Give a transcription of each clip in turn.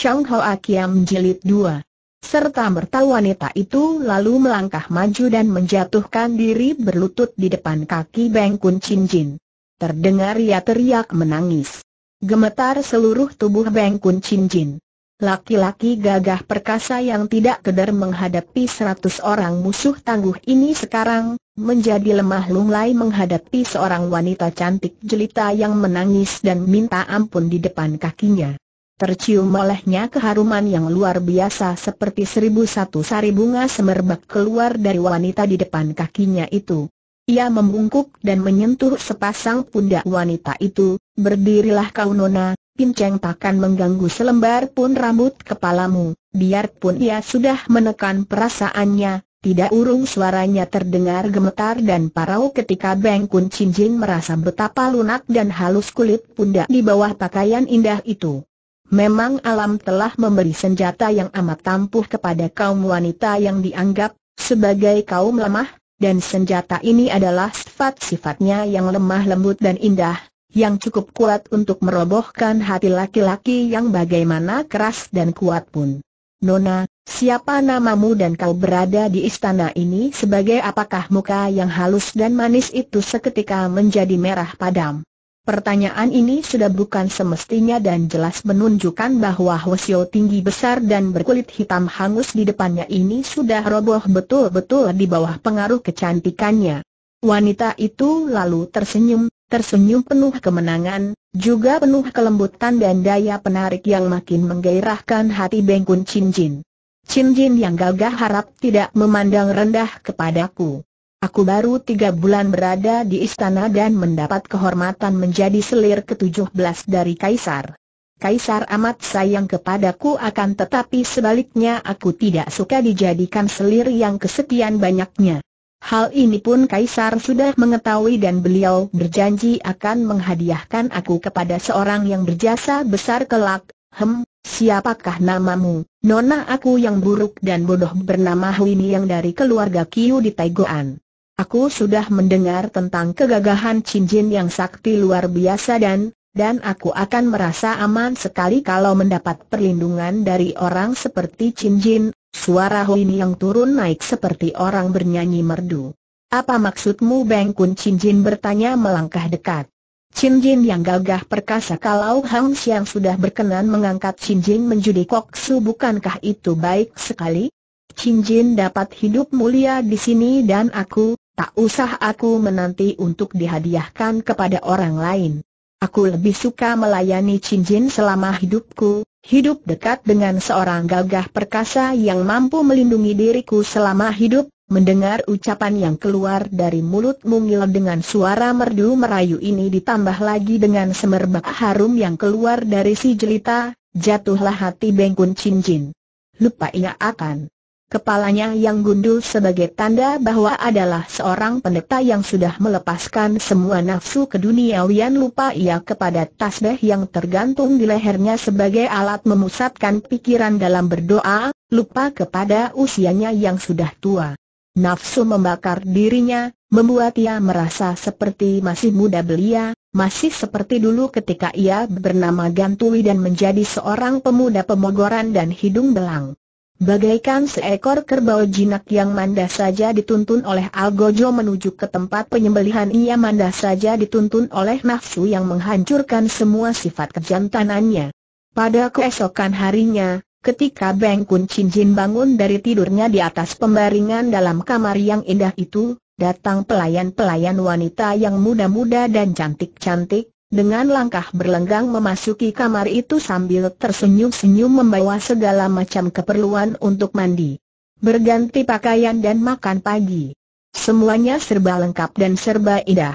Chang Ho Akiam Jilid 2. Serta merta wanita itu lalu melangkah maju dan menjatuhkan diri berlutut di depan kaki Beng Kun Chin Jin. Terdengar ia teriak menangis. Gemetar seluruh tubuh Beng Kun Chin Jin. Laki-laki gagah perkasa yang tidak kedar menghadapi seratus orang musuh tangguh ini sekarang, menjadi lemah lunglai menghadapi seorang wanita cantik jelita yang menangis dan minta ampun di depan kakinya. Tercium olehnya keharuman yang luar biasa seperti seribu satu sari bunga semerbak keluar dari wanita di depan kakinya itu. Ia membungkuk dan menyentuh sepasang pundak wanita itu, berdirilah kau nona, pinceng takkan mengganggu selembar pun rambut kepalamu, biarpun ia sudah menekan perasaannya, tidak urung suaranya terdengar gemetar dan parau ketika Beng Kun merasa betapa lunak dan halus kulit pundak di bawah pakaian indah itu. Memang alam telah memberi senjata yang amat tampuh kepada kaum wanita yang dianggap sebagai kaum lemah, dan senjata ini adalah sifat-sifatnya yang lemah lembut dan indah, yang cukup kuat untuk merobohkan hati laki-laki yang bagaimana keras dan kuat pun. Nona, siapa namamu dan kau berada di istana ini sebagai apakah muka yang halus dan manis itu seketika menjadi merah padam? Pertanyaan ini sudah bukan semestinya dan jelas menunjukkan bahwa Hwasyo tinggi besar dan berkulit hitam hangus di depannya ini sudah roboh betul-betul di bawah pengaruh kecantikannya. Wanita itu lalu tersenyum, tersenyum penuh kemenangan, juga penuh kelembutan dan daya penarik yang makin menggairahkan hati Bengkun Chin Jin. Chin Jin yang gagah harap tidak memandang rendah kepadaku. Aku baru tiga bulan berada di istana dan mendapat kehormatan menjadi selir ke-17 dari Kaisar. Kaisar amat sayang kepadaku akan tetapi sebaliknya aku tidak suka dijadikan selir yang kesekian banyaknya. Hal ini pun Kaisar sudah mengetahui dan beliau berjanji akan menghadiahkan aku kepada seorang yang berjasa besar kelak, hem, Siapakah namamu? Nona aku yang buruk dan bodoh bernama Huini yang dari keluarga Kiu di Taigoan. Aku sudah mendengar tentang kegagahan cincin yang sakti luar biasa dan, dan aku akan merasa aman sekali kalau mendapat perlindungan dari orang seperti cincin, suara ini yang turun naik seperti orang bernyanyi merdu. Apa maksudmu Beng Kun Cincin bertanya melangkah dekat. Cincin yang gagah perkasa kalau Hang Xiang sudah berkenan mengangkat Cincin menjadi su bukankah itu baik sekali? Cincin dapat hidup mulia di sini dan aku, tak usah aku menanti untuk dihadiahkan kepada orang lain. Aku lebih suka melayani cincin selama hidupku, hidup dekat dengan seorang gagah perkasa yang mampu melindungi diriku selama hidup, mendengar ucapan yang keluar dari mulut mungil dengan suara merdu merayu ini ditambah lagi dengan semerbak harum yang keluar dari si jelita, jatuhlah hati bengkun cincin. Lupa ia akan Kepalanya yang gundul sebagai tanda bahwa adalah seorang pendeta yang sudah melepaskan semua nafsu ke dunia Wian lupa ia kepada tasbih yang tergantung di lehernya sebagai alat memusatkan pikiran dalam berdoa, lupa kepada usianya yang sudah tua. Nafsu membakar dirinya, membuat ia merasa seperti masih muda belia, masih seperti dulu ketika ia bernama Gantui dan menjadi seorang pemuda pemogoran dan hidung belang. Bagaikan seekor kerbau jinak yang manda saja dituntun oleh Algojo menuju ke tempat penyembelihan ia manda saja dituntun oleh nafsu yang menghancurkan semua sifat kejantanannya. Pada keesokan harinya, ketika Beng Kun Chin Jin bangun dari tidurnya di atas pembaringan dalam kamar yang indah itu, datang pelayan-pelayan wanita yang muda-muda dan cantik-cantik, dengan langkah berlenggang memasuki kamar itu sambil tersenyum-senyum membawa segala macam keperluan untuk mandi, berganti pakaian dan makan pagi. Semuanya serba lengkap dan serba indah.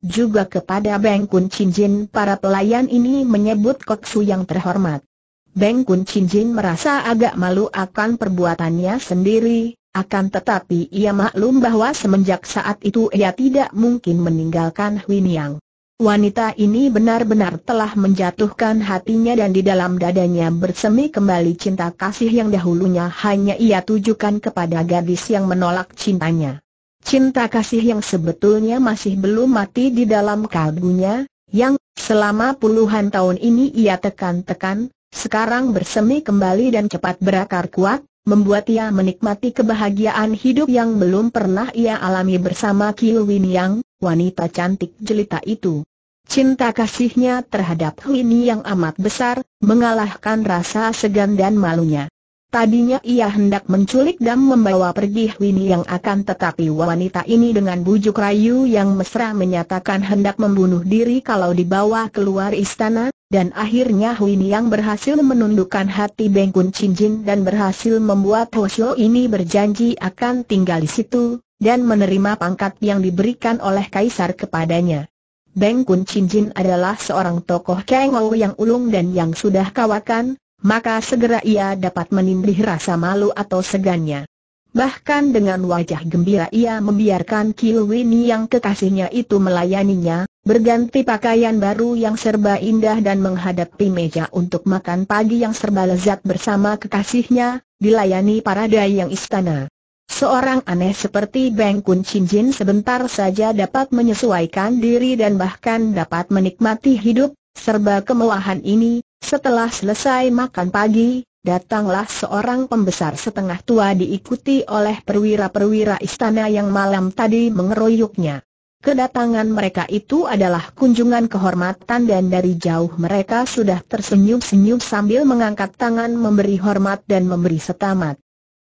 Juga kepada Beng Kun Chin Jin para pelayan ini menyebut Kok Su yang terhormat. Beng Kun Chin Jin merasa agak malu akan perbuatannya sendiri, akan tetapi ia maklum bahwa semenjak saat itu ia tidak mungkin meninggalkan Hui Niang. Wanita ini benar-benar telah menjatuhkan hatinya dan di dalam dadanya bersemi kembali cinta kasih yang dahulunya hanya ia tujukan kepada gadis yang menolak cintanya. Cinta kasih yang sebetulnya masih belum mati di dalam kalbunya, yang selama puluhan tahun ini ia tekan-tekan, sekarang bersemi kembali dan cepat berakar kuat, membuat ia menikmati kebahagiaan hidup yang belum pernah ia alami bersama Kilwin Yang, wanita cantik jelita itu. Cinta kasihnya terhadap Hui Ni yang amat besar, mengalahkan rasa segan dan malunya. Tadinya ia hendak menculik dan membawa pergi Hui Ni yang akan tetapi wanita ini dengan bujuk rayu yang mesra menyatakan hendak membunuh diri kalau dibawa keluar istana, dan akhirnya Hui Ni yang berhasil menundukkan hati Bengkun Cincin dan berhasil membuat Hoshio ini berjanji akan tinggal di situ, dan menerima pangkat yang diberikan oleh kaisar kepadanya. Beng Kun Chin Jin adalah seorang tokoh Ou yang ulung dan yang sudah kawakan, maka segera ia dapat menindih rasa malu atau segannya. Bahkan dengan wajah gembira ia membiarkan Kilwini yang kekasihnya itu melayaninya, berganti pakaian baru yang serba indah dan menghadapi meja untuk makan pagi yang serba lezat bersama kekasihnya, dilayani para dayang istana. Seorang aneh seperti Beng Kun Chin Jin sebentar saja dapat menyesuaikan diri dan bahkan dapat menikmati hidup, serba kemewahan ini, setelah selesai makan pagi, datanglah seorang pembesar setengah tua diikuti oleh perwira-perwira istana yang malam tadi mengeroyoknya. Kedatangan mereka itu adalah kunjungan kehormatan dan dari jauh mereka sudah tersenyum-senyum sambil mengangkat tangan memberi hormat dan memberi setamat.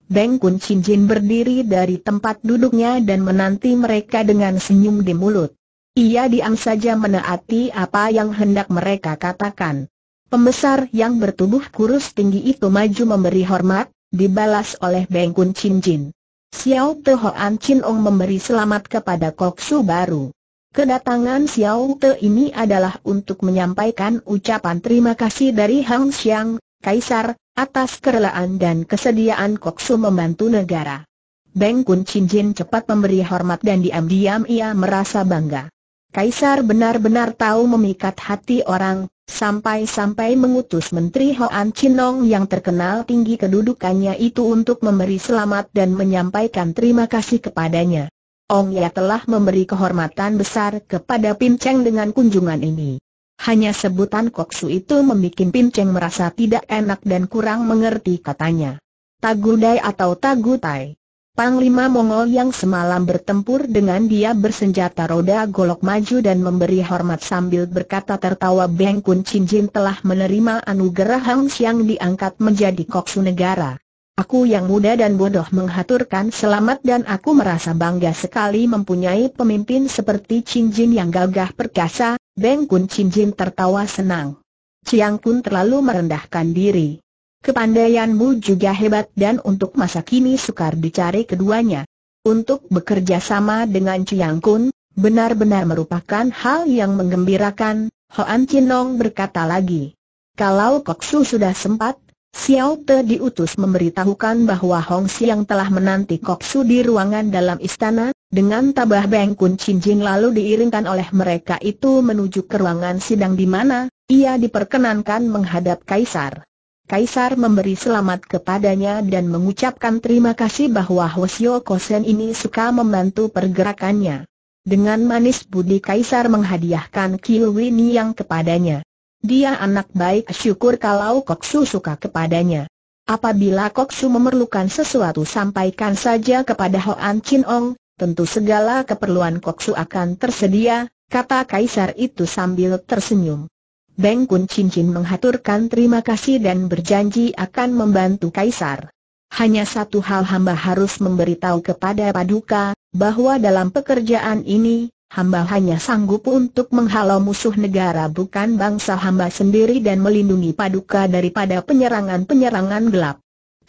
Beng Kun Chin Jin berdiri dari tempat duduknya dan menanti mereka dengan senyum di mulut. Ia diam saja menaati apa yang hendak mereka katakan. Pembesar yang bertubuh kurus tinggi itu maju memberi hormat, dibalas oleh Beng Kun Chin Jin. Xiao Te Hoan Chin Ong memberi selamat kepada Kok Su baru. Kedatangan Xiao Te ini adalah untuk menyampaikan ucapan terima kasih dari Hang Xiang, Kaisar, atas kerelaan dan kesediaan Koksu membantu negara. Beng Kun Chin Jin cepat memberi hormat dan diam-diam ia merasa bangga. Kaisar benar-benar tahu memikat hati orang, sampai-sampai mengutus Menteri Hoan Chinong yang terkenal tinggi kedudukannya itu untuk memberi selamat dan menyampaikan terima kasih kepadanya. Ong Ya telah memberi kehormatan besar kepada Cheng dengan kunjungan ini. Hanya sebutan koksu itu membuat Pinceng merasa tidak enak dan kurang mengerti katanya. Tagudai atau Tagutai. Panglima Mongol yang semalam bertempur dengan dia bersenjata roda golok maju dan memberi hormat sambil berkata tertawa Beng Kun Chin Jin telah menerima anugerah Hang Siang diangkat menjadi koksu negara. Aku yang muda dan bodoh menghaturkan selamat dan aku merasa bangga sekali mempunyai pemimpin seperti Chin Jin yang gagah perkasa, Beng Kun Chin Jin tertawa senang. Ciang Kun terlalu merendahkan diri. Kepandaianmu juga hebat dan untuk masa kini sukar dicari keduanya. Untuk bekerja sama dengan Ciang Kun, benar-benar merupakan hal yang menggembirakan, Hoan Chinong berkata lagi. Kalau Koksu sudah sempat, Xiao Te diutus memberitahukan bahwa Hong Siang telah menanti Koksu di ruangan dalam istana, dengan tabah Bengkun Cinjin lalu diiringkan oleh mereka itu menuju ke ruangan sidang di mana ia diperkenankan menghadap Kaisar. Kaisar memberi selamat kepadanya dan mengucapkan terima kasih bahwa Hwasyo Kosen ini suka membantu pergerakannya. Dengan manis budi Kaisar menghadiahkan Kiwini yang kepadanya. Dia anak baik syukur kalau Koksu suka kepadanya. Apabila Koksu memerlukan sesuatu sampaikan saja kepada Hoan Chin Ong, tentu segala keperluan koksu akan tersedia, kata kaisar itu sambil tersenyum. Beng Kun Cincin menghaturkan terima kasih dan berjanji akan membantu kaisar. Hanya satu hal hamba harus memberitahu kepada Paduka, bahwa dalam pekerjaan ini, hamba hanya sanggup untuk menghalau musuh negara bukan bangsa hamba sendiri dan melindungi Paduka daripada penyerangan-penyerangan gelap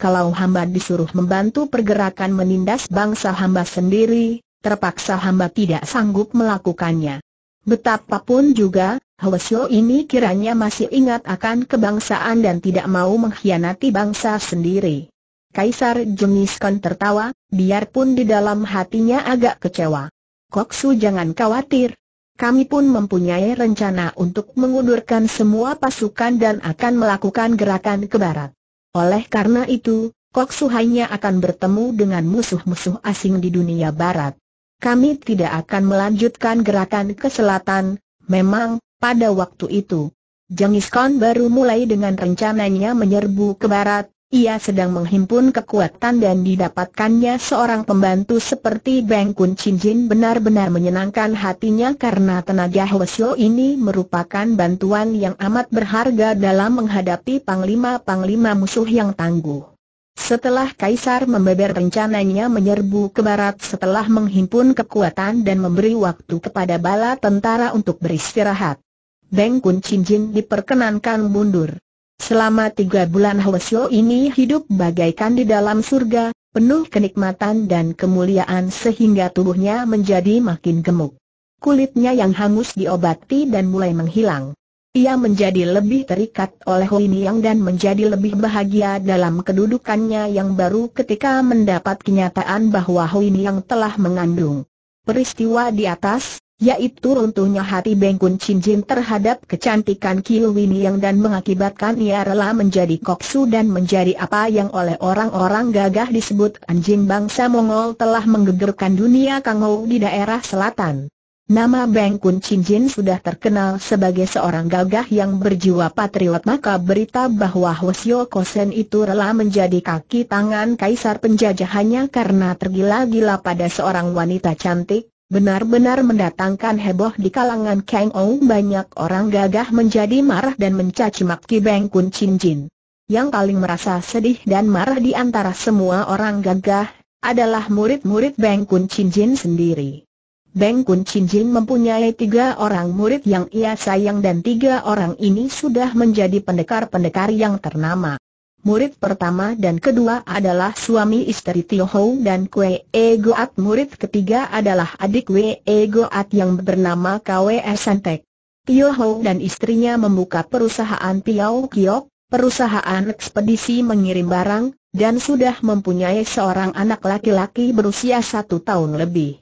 kalau hamba disuruh membantu pergerakan menindas bangsa hamba sendiri, terpaksa hamba tidak sanggup melakukannya. Betapapun juga, Hwesyo ini kiranya masih ingat akan kebangsaan dan tidak mau mengkhianati bangsa sendiri. Kaisar Jengiskan tertawa, biarpun di dalam hatinya agak kecewa. Koksu jangan khawatir. Kami pun mempunyai rencana untuk mengundurkan semua pasukan dan akan melakukan gerakan ke barat. Oleh karena itu, Kok hanya akan bertemu dengan musuh-musuh asing di dunia barat. Kami tidak akan melanjutkan gerakan ke selatan, memang, pada waktu itu. Jengis Khan baru mulai dengan rencananya menyerbu ke barat, ia sedang menghimpun kekuatan dan didapatkannya seorang pembantu seperti Beng Kun Chin Jin benar-benar menyenangkan hatinya karena tenaga Hwasyo ini merupakan bantuan yang amat berharga dalam menghadapi panglima-panglima musuh yang tangguh. Setelah Kaisar membeber rencananya menyerbu ke barat setelah menghimpun kekuatan dan memberi waktu kepada bala tentara untuk beristirahat. Beng Kun Chin Jin diperkenankan mundur. Selama tiga bulan Hwesyo ini hidup bagaikan di dalam surga, penuh kenikmatan dan kemuliaan sehingga tubuhnya menjadi makin gemuk. Kulitnya yang hangus diobati dan mulai menghilang. Ia menjadi lebih terikat oleh Hui Niang dan menjadi lebih bahagia dalam kedudukannya yang baru ketika mendapat kenyataan bahwa Hui Niang telah mengandung. Peristiwa di atas, yaitu runtuhnya hati Bengkun Cinjin terhadap kecantikan yang dan mengakibatkan ia rela menjadi koksu dan menjadi apa yang oleh orang-orang gagah disebut anjing bangsa Mongol telah menggegerkan dunia Kangou di daerah selatan. Nama Bengkun Cinjin sudah terkenal sebagai seorang gagah yang berjiwa patriot maka berita bahwa Hwasyo Kosen itu rela menjadi kaki tangan kaisar penjajahannya karena tergila-gila pada seorang wanita cantik benar-benar mendatangkan heboh di kalangan Kang Ou banyak orang gagah menjadi marah dan mencaci maki Beng Kun Chin Jin. Yang paling merasa sedih dan marah di antara semua orang gagah adalah murid-murid Beng Kun Chin Jin sendiri. Beng Kun Chin Jin mempunyai tiga orang murid yang ia sayang dan tiga orang ini sudah menjadi pendekar-pendekar yang ternama. Murid pertama dan kedua adalah suami istri Tio Hou dan Kwe E Goat. Murid ketiga adalah adik Kwe E Goat yang bernama Kwe E Santek. Tio Ho dan istrinya membuka perusahaan Piao Kiok, perusahaan ekspedisi mengirim barang, dan sudah mempunyai seorang anak laki-laki berusia satu tahun lebih.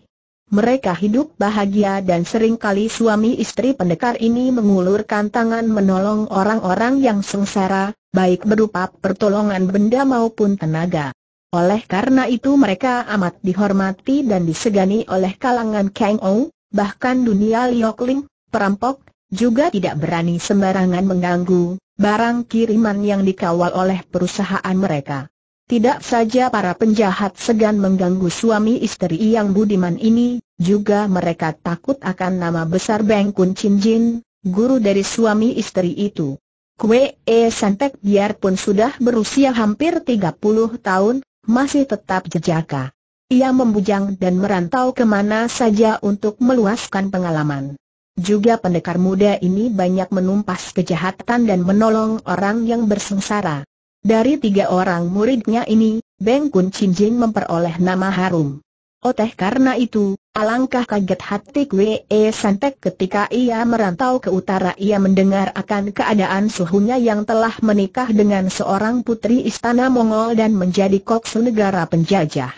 Mereka hidup bahagia dan seringkali suami istri pendekar ini mengulurkan tangan menolong orang-orang yang sengsara, baik berupa pertolongan benda maupun tenaga. Oleh karena itu mereka amat dihormati dan disegani oleh kalangan Kang Ou, bahkan dunia Liokling, perampok, juga tidak berani sembarangan mengganggu barang kiriman yang dikawal oleh perusahaan mereka. Tidak saja para penjahat segan mengganggu suami istri yang budiman ini, juga mereka takut akan nama besar Beng Kun Chin Jin, guru dari suami istri itu. Kue E Santek biarpun sudah berusia hampir 30 tahun, masih tetap jejaka. Ia membujang dan merantau kemana saja untuk meluaskan pengalaman. Juga pendekar muda ini banyak menumpas kejahatan dan menolong orang yang bersengsara. Dari tiga orang muridnya ini, Beng Kun Chin Jin memperoleh nama harum. Oteh karena itu, Alangkah kaget hati Kwee e Santek ketika ia merantau ke utara ia mendengar akan keadaan suhunya yang telah menikah dengan seorang putri istana Mongol dan menjadi koksu negara penjajah.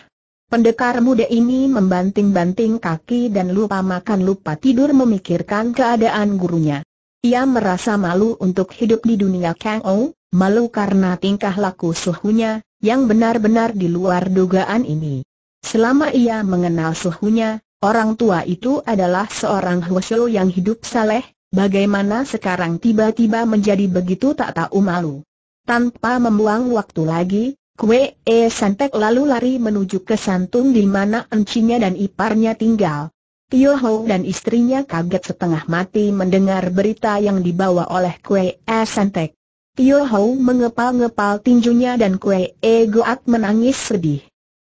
Pendekar muda ini membanting-banting kaki dan lupa makan lupa tidur memikirkan keadaan gurunya. Ia merasa malu untuk hidup di dunia Kang Ou, malu karena tingkah laku suhunya, yang benar-benar di luar dugaan ini. Selama ia mengenal suhunya, Orang tua itu adalah seorang Hwasyo yang hidup saleh, bagaimana sekarang tiba-tiba menjadi begitu tak tahu malu. Tanpa membuang waktu lagi, Kue E Santek lalu lari menuju ke Santung di mana encinya dan iparnya tinggal. Tio Ho dan istrinya kaget setengah mati mendengar berita yang dibawa oleh Kue E Santek. Tio Ho mengepal-ngepal tinjunya dan Kue E Goat menangis sedih.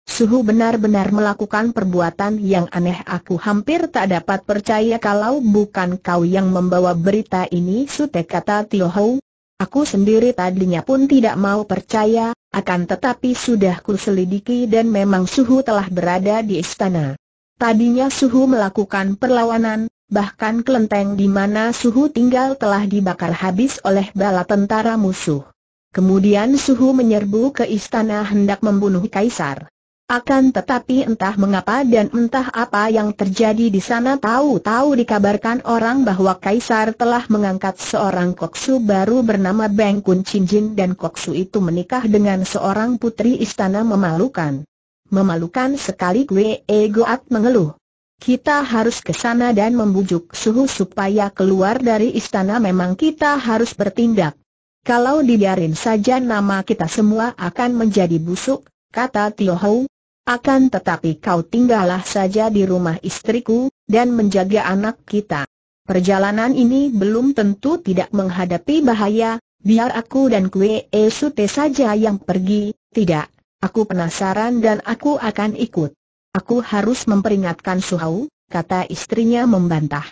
Suhu benar-benar melakukan perbuatan yang aneh aku hampir tak dapat percaya kalau bukan kau yang membawa berita ini Sute kata Tio Hou. Aku sendiri tadinya pun tidak mau percaya, akan tetapi sudah kuselidiki dan memang Suhu telah berada di istana. Tadinya Suhu melakukan perlawanan, bahkan kelenteng di mana Suhu tinggal telah dibakar habis oleh bala tentara musuh. Kemudian Suhu menyerbu ke istana hendak membunuh Kaisar. Akan tetapi entah mengapa dan entah apa yang terjadi di sana tahu-tahu dikabarkan orang bahwa Kaisar telah mengangkat seorang koksu baru bernama Beng Kun Chin Jin dan koksu itu menikah dengan seorang putri istana memalukan. Memalukan sekali Gue Egoat mengeluh. Kita harus ke sana dan membujuk suhu supaya keluar dari istana memang kita harus bertindak. Kalau dibiarin saja nama kita semua akan menjadi busuk, kata Tio Hou, akan tetapi kau tinggallah saja di rumah istriku, dan menjaga anak kita. Perjalanan ini belum tentu tidak menghadapi bahaya, biar aku dan kue esute saja yang pergi, tidak, aku penasaran dan aku akan ikut. Aku harus memperingatkan Suhau, kata istrinya membantah.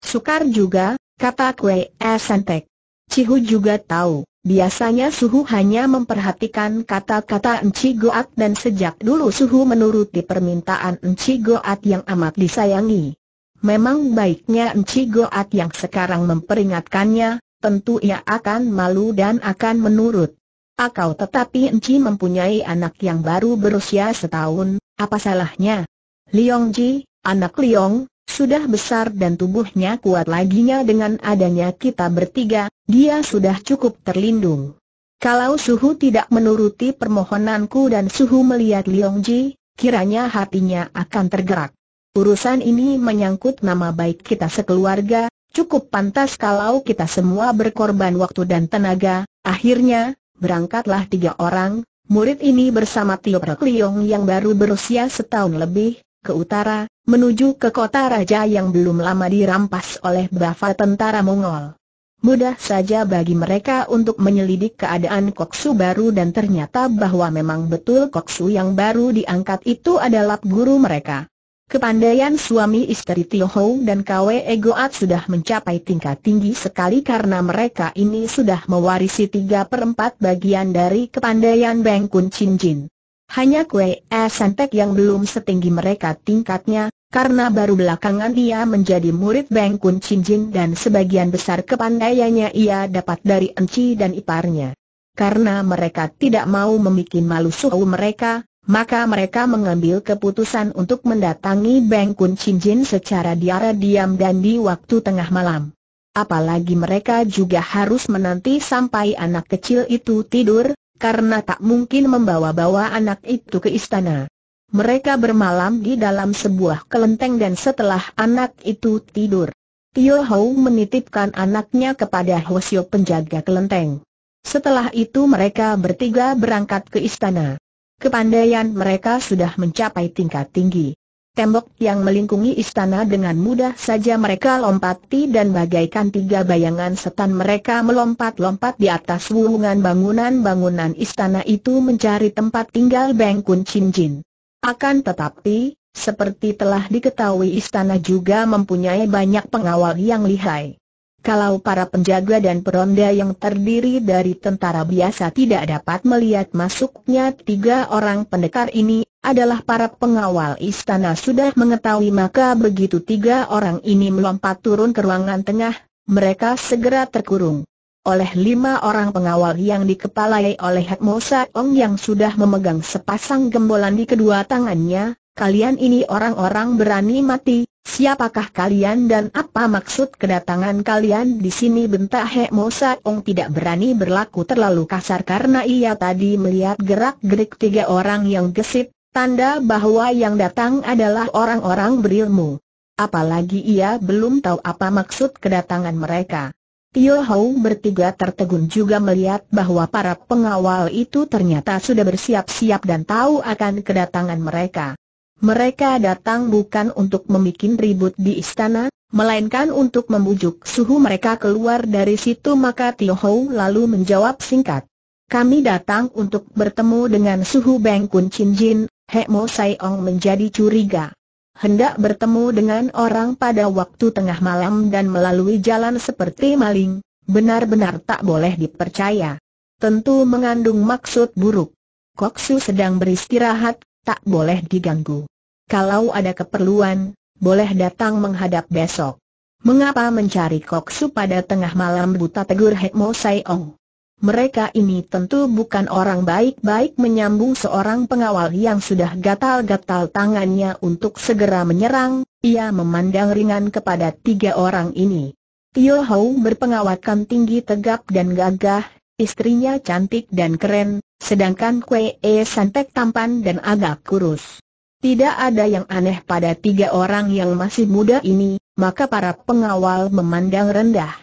Sukar juga, kata kue esentek. Cihu juga tahu, Biasanya Suhu hanya memperhatikan kata-kata Enci Goat dan sejak dulu Suhu menuruti permintaan Enci Goat yang amat disayangi. Memang baiknya Enci Goat yang sekarang memperingatkannya, tentu ia akan malu dan akan menurut. Akau tetapi Enci mempunyai anak yang baru berusia setahun, apa salahnya? Liong Ji, anak Liong, sudah besar dan tubuhnya kuat nya dengan adanya kita bertiga, dia sudah cukup terlindung. Kalau Suhu tidak menuruti permohonanku dan Suhu melihat Liong Ji, kiranya hatinya akan tergerak. Urusan ini menyangkut nama baik kita sekeluarga, cukup pantas kalau kita semua berkorban waktu dan tenaga. Akhirnya, berangkatlah tiga orang, murid ini bersama Tio Liong yang baru berusia setahun lebih, ke utara, menuju ke kota raja yang belum lama dirampas oleh bafa tentara Mongol. Mudah saja bagi mereka untuk menyelidik keadaan Koksu baru dan ternyata bahwa memang betul Koksu yang baru diangkat itu adalah guru mereka. Kepandaian suami istri Tio Ho dan Kwe Egoat sudah mencapai tingkat tinggi sekali karena mereka ini sudah mewarisi tiga perempat bagian dari kepandaian Beng Kun Chin Jin. Hanya Kwe E Santek yang belum setinggi mereka tingkatnya, karena baru belakangan ia menjadi murid Beng Kun Chin Jin dan sebagian besar kepandaiannya ia dapat dari Enci dan iparnya. Karena mereka tidak mau membuat malu suhu mereka, maka mereka mengambil keputusan untuk mendatangi Beng Kun Chin Jin secara diam-diam dan di waktu tengah malam. Apalagi mereka juga harus menanti sampai anak kecil itu tidur, karena tak mungkin membawa-bawa anak itu ke istana. Mereka bermalam di dalam sebuah kelenteng dan setelah anak itu tidur, Tio Hou menitipkan anaknya kepada Hosio penjaga kelenteng. Setelah itu mereka bertiga berangkat ke istana. Kepandaian mereka sudah mencapai tingkat tinggi. Tembok yang melingkungi istana dengan mudah saja mereka lompati dan bagaikan tiga bayangan setan mereka melompat-lompat di atas wulungan bangunan-bangunan istana itu mencari tempat tinggal Beng Kun Chin Jin. Akan tetapi, seperti telah diketahui istana juga mempunyai banyak pengawal yang lihai. Kalau para penjaga dan peronda yang terdiri dari tentara biasa tidak dapat melihat masuknya tiga orang pendekar ini, adalah para pengawal istana sudah mengetahui maka begitu tiga orang ini melompat turun ke ruangan tengah, mereka segera terkurung oleh lima orang pengawal yang dikepalai oleh Hak Mosa Ong yang sudah memegang sepasang gembolan di kedua tangannya, kalian ini orang-orang berani mati, siapakah kalian dan apa maksud kedatangan kalian di sini bentak Hak Mosa Ong tidak berani berlaku terlalu kasar karena ia tadi melihat gerak-gerik tiga orang yang gesit, tanda bahwa yang datang adalah orang-orang berilmu. Apalagi ia belum tahu apa maksud kedatangan mereka. Yo Hou bertiga tertegun juga melihat bahwa para pengawal itu ternyata sudah bersiap-siap dan tahu akan kedatangan mereka. Mereka datang bukan untuk membuat ribut di istana, melainkan untuk membujuk suhu mereka keluar dari situ maka Tio Hou lalu menjawab singkat. Kami datang untuk bertemu dengan suhu Beng Kun Chin Jin, Hek Mo Sai Ong menjadi curiga hendak bertemu dengan orang pada waktu tengah malam dan melalui jalan seperti maling, benar-benar tak boleh dipercaya. Tentu mengandung maksud buruk. Koksu sedang beristirahat, tak boleh diganggu. Kalau ada keperluan, boleh datang menghadap besok. Mengapa mencari Koksu pada tengah malam buta tegur Hekmo Sai Ong? mereka ini tentu bukan orang baik-baik menyambung seorang pengawal yang sudah gatal-gatal tangannya untuk segera menyerang, ia memandang ringan kepada tiga orang ini. Tio Hou berpengawakan tinggi tegap dan gagah, istrinya cantik dan keren, sedangkan Kwe E santek tampan dan agak kurus. Tidak ada yang aneh pada tiga orang yang masih muda ini, maka para pengawal memandang rendah.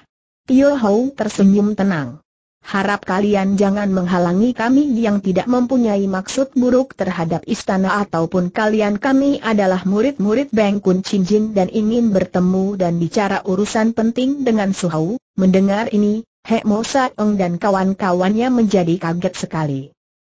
Tio Hou tersenyum tenang. Harap kalian jangan menghalangi kami yang tidak mempunyai maksud buruk terhadap istana ataupun kalian kami adalah murid-murid Beng Kun Chin Jin dan ingin bertemu dan bicara urusan penting dengan Su Hau. Mendengar ini, He Mo Eng dan kawan-kawannya menjadi kaget sekali.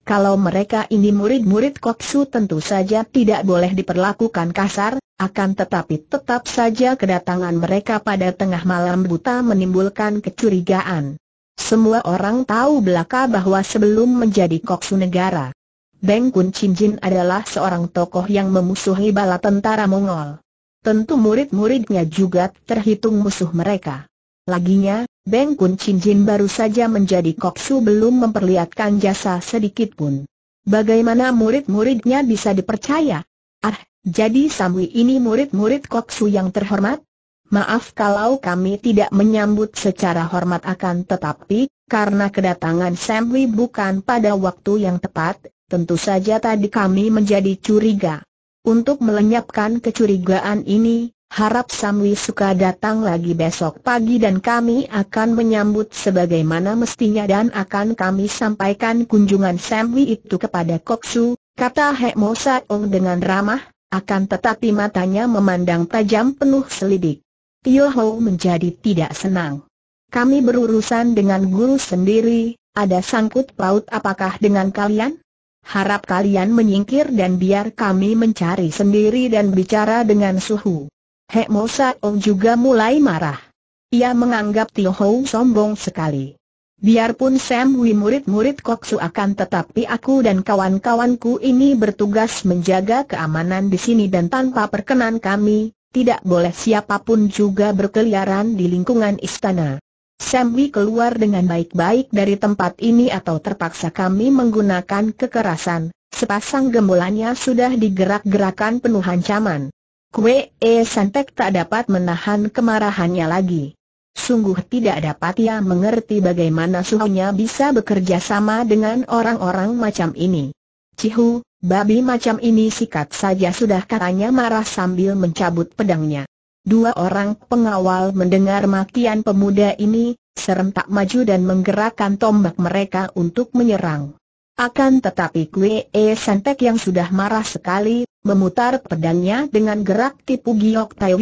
Kalau mereka ini murid-murid Koksu tentu saja tidak boleh diperlakukan kasar, akan tetapi tetap saja kedatangan mereka pada tengah malam buta menimbulkan kecurigaan. Semua orang tahu belaka bahwa sebelum menjadi koksu negara, Beng Kun Chin Jin adalah seorang tokoh yang memusuhi bala tentara Mongol. Tentu murid-muridnya juga terhitung musuh mereka. Laginya, Beng Kun Chin Jin baru saja menjadi koksu belum memperlihatkan jasa sedikitpun. Bagaimana murid-muridnya bisa dipercaya? Ah, jadi Samui ini murid-murid koksu yang terhormat? Maaf kalau kami tidak menyambut secara hormat akan tetapi, karena kedatangan Samwi bukan pada waktu yang tepat, tentu saja tadi kami menjadi curiga. Untuk melenyapkan kecurigaan ini, harap Samwi suka datang lagi besok pagi dan kami akan menyambut sebagaimana mestinya dan akan kami sampaikan kunjungan Samwi itu kepada Koksu, kata Hek Mo Ong dengan ramah, akan tetapi matanya memandang tajam penuh selidik. Tio Ho menjadi tidak senang. Kami berurusan dengan guru sendiri, ada sangkut paut apakah dengan kalian? Harap kalian menyingkir dan biar kami mencari sendiri dan bicara dengan suhu. Hek Mo Sao oh juga mulai marah. Ia menganggap Tio Ho sombong sekali. Biarpun Sam Wi murid-murid Koksu akan tetapi aku dan kawan-kawanku ini bertugas menjaga keamanan di sini dan tanpa perkenan kami, tidak boleh siapapun juga berkeliaran di lingkungan istana. Sambi keluar dengan baik-baik dari tempat ini atau terpaksa kami menggunakan kekerasan, sepasang gembolannya sudah digerak-gerakan penuh ancaman. Kue E Santek tak dapat menahan kemarahannya lagi. Sungguh tidak dapat ia mengerti bagaimana suhunya bisa bekerja sama dengan orang-orang macam ini. Cihu, Babi macam ini sikat saja sudah katanya marah sambil mencabut pedangnya. Dua orang pengawal mendengar makian pemuda ini, serentak maju dan menggerakkan tombak mereka untuk menyerang. Akan tetapi Kwe E Santek yang sudah marah sekali, memutar pedangnya dengan gerak tipu giok Tai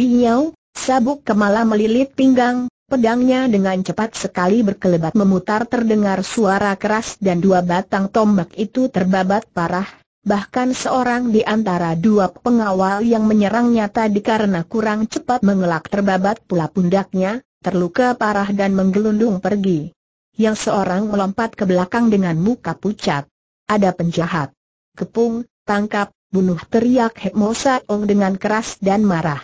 sabuk kemala melilit pinggang, pedangnya dengan cepat sekali berkelebat memutar terdengar suara keras dan dua batang tombak itu terbabat parah Bahkan seorang di antara dua pengawal yang menyerangnya tadi karena kurang cepat mengelak terbabat pula pundaknya, terluka parah dan menggelundung pergi. Yang seorang melompat ke belakang dengan muka pucat. Ada penjahat. Kepung, tangkap, bunuh teriak Hekmo Ong dengan keras dan marah.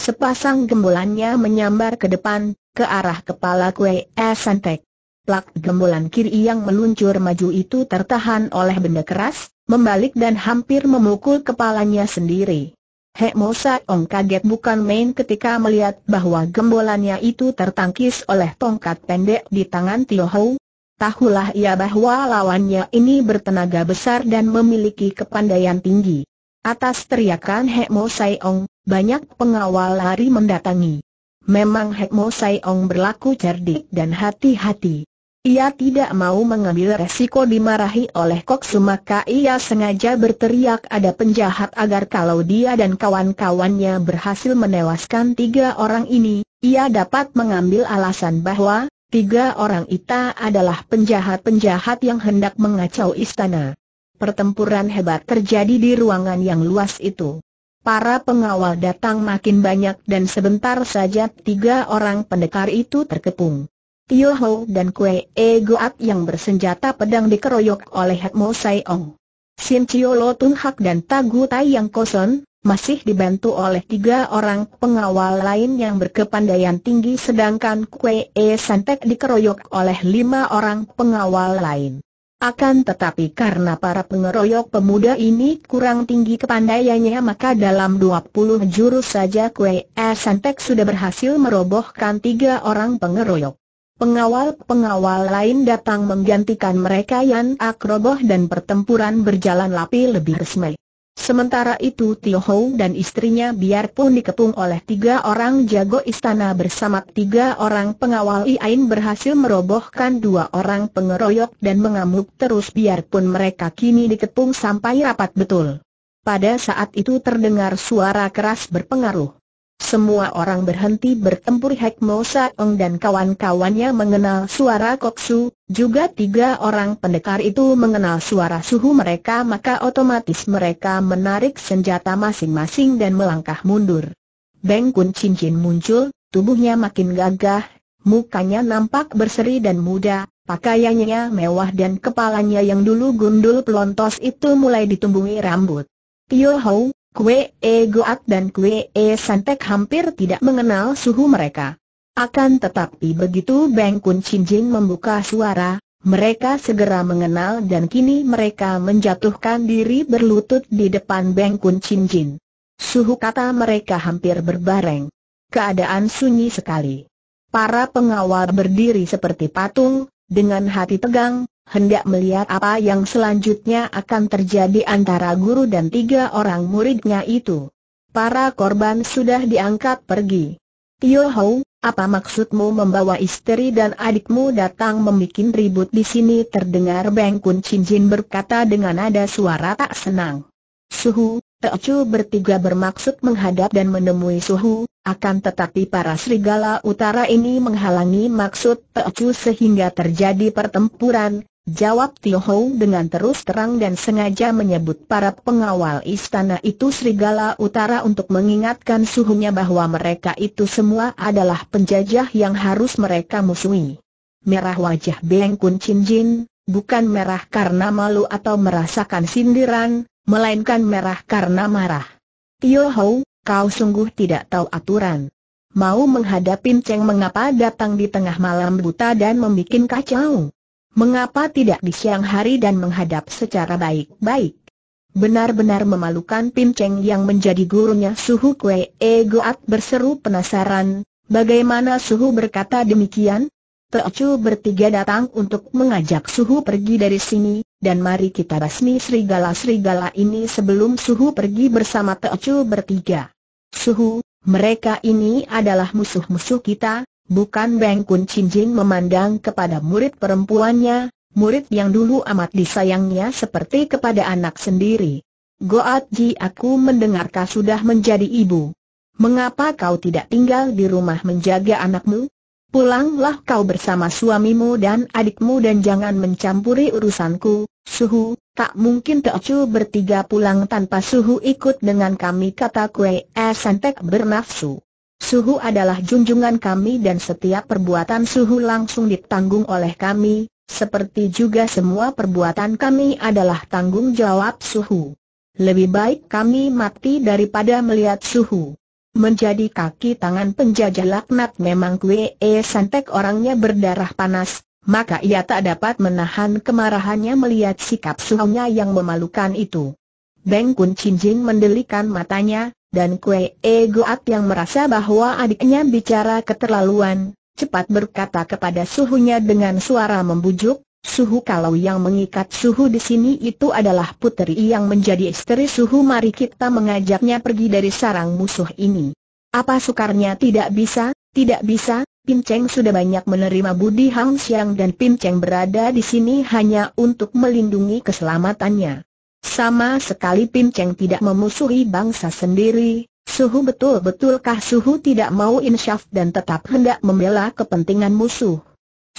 Sepasang gembolannya menyambar ke depan, ke arah kepala kue Santek. Plak gembolan kiri yang meluncur maju itu tertahan oleh benda keras, membalik dan hampir memukul kepalanya sendiri. Hek Mosa Ong kaget bukan main ketika melihat bahwa gembolannya itu tertangkis oleh tongkat pendek di tangan Tio Hou. Tahulah ia bahwa lawannya ini bertenaga besar dan memiliki kepandaian tinggi. Atas teriakan Hek Mo Ong, banyak pengawal lari mendatangi. Memang Hek Mo Ong berlaku cerdik dan hati-hati. Ia tidak mau mengambil resiko dimarahi oleh Koksu maka ia sengaja berteriak ada penjahat agar kalau dia dan kawan-kawannya berhasil menewaskan tiga orang ini, ia dapat mengambil alasan bahwa tiga orang itu adalah penjahat-penjahat yang hendak mengacau istana. Pertempuran hebat terjadi di ruangan yang luas itu. Para pengawal datang makin banyak dan sebentar saja tiga orang pendekar itu terkepung. Tio Ho dan Kue E Goat yang bersenjata pedang dikeroyok oleh Sai Ong. Sin Chio Lo Tung Hak dan Tagu Tai Yang kosong masih dibantu oleh tiga orang pengawal lain yang berkepandaian tinggi sedangkan Kue E Santek dikeroyok oleh lima orang pengawal lain. Akan tetapi karena para pengeroyok pemuda ini kurang tinggi kepandaiannya maka dalam 20 jurus saja Kue E Santek sudah berhasil merobohkan tiga orang pengeroyok. Pengawal-pengawal lain datang menggantikan mereka Yang Akroboh dan pertempuran berjalan lapi lebih resmi. Sementara itu Tio Ho dan istrinya biarpun dikepung oleh tiga orang jago istana bersama tiga orang pengawal Iain berhasil merobohkan dua orang pengeroyok dan mengamuk terus biarpun mereka kini dikepung sampai rapat betul. Pada saat itu terdengar suara keras berpengaruh. Semua orang berhenti bertempur Hek Mo dan kawan-kawannya mengenal suara Koksu, juga tiga orang pendekar itu mengenal suara suhu mereka maka otomatis mereka menarik senjata masing-masing dan melangkah mundur. Beng Kun Cincin muncul, tubuhnya makin gagah, mukanya nampak berseri dan muda, pakaiannya mewah dan kepalanya yang dulu gundul pelontos itu mulai ditumbuhi rambut. Tio Hou, Kue E Goat dan Kue E Santek hampir tidak mengenal suhu mereka. Akan tetapi begitu Beng Kun Chin Jing membuka suara, mereka segera mengenal dan kini mereka menjatuhkan diri berlutut di depan Beng Kun Chin Jing. Suhu kata mereka hampir berbareng. Keadaan sunyi sekali. Para pengawal berdiri seperti patung, dengan hati tegang, hendak melihat apa yang selanjutnya akan terjadi antara guru dan tiga orang muridnya itu. Para korban sudah diangkat pergi. Tio apa maksudmu membawa istri dan adikmu datang membuat ribut di sini? Terdengar Beng Kun berkata dengan nada suara tak senang. Suhu, Teochu bertiga bermaksud menghadap dan menemui Suhu, akan tetapi para serigala utara ini menghalangi maksud Teochu sehingga terjadi pertempuran, Jawab Tio Ho dengan terus terang dan sengaja menyebut para pengawal istana itu Serigala Utara untuk mengingatkan suhunya bahwa mereka itu semua adalah penjajah yang harus mereka musuhi. Merah wajah Beng Kun Chin Jin, bukan merah karena malu atau merasakan sindiran, melainkan merah karena marah. Tio Ho, kau sungguh tidak tahu aturan. Mau menghadapin Cheng mengapa datang di tengah malam buta dan membuat kacau? Mengapa tidak di siang hari dan menghadap secara baik-baik? Benar-benar memalukan Pin Cheng yang menjadi gurunya Suhu Kue E Goat berseru penasaran, bagaimana Suhu berkata demikian? Teocu bertiga datang untuk mengajak Suhu pergi dari sini, dan mari kita basmi serigala-serigala ini sebelum Suhu pergi bersama Teocu bertiga. Suhu, mereka ini adalah musuh-musuh kita, Bukan Beng Kun Chin Jin memandang kepada murid perempuannya, murid yang dulu amat disayangnya seperti kepada anak sendiri. Goat Ji aku mendengar kau sudah menjadi ibu. Mengapa kau tidak tinggal di rumah menjaga anakmu? Pulanglah kau bersama suamimu dan adikmu dan jangan mencampuri urusanku, suhu, tak mungkin Teocu bertiga pulang tanpa suhu ikut dengan kami kata kue eh, santek bernafsu. Suhu adalah junjungan kami dan setiap perbuatan Suhu langsung ditanggung oleh kami, seperti juga semua perbuatan kami adalah tanggung jawab Suhu. Lebih baik kami mati daripada melihat Suhu. Menjadi kaki tangan penjajah laknat memang kue e Santek orangnya berdarah panas, maka ia tak dapat menahan kemarahannya melihat sikap suhunya yang memalukan itu. Beng Kun Chin mendelikan matanya, dan Kue E yang merasa bahwa adiknya bicara keterlaluan, cepat berkata kepada suhunya dengan suara membujuk, Suhu kalau yang mengikat suhu di sini itu adalah puteri yang menjadi istri suhu mari kita mengajaknya pergi dari sarang musuh ini. Apa sukarnya tidak bisa, tidak bisa, Pin Cheng sudah banyak menerima Budi Hang Siang dan Pin Cheng berada di sini hanya untuk melindungi keselamatannya. Sama sekali Pinceng tidak memusuhi bangsa sendiri, Suhu betul-betulkah Suhu tidak mau insyaf dan tetap hendak membela kepentingan musuh?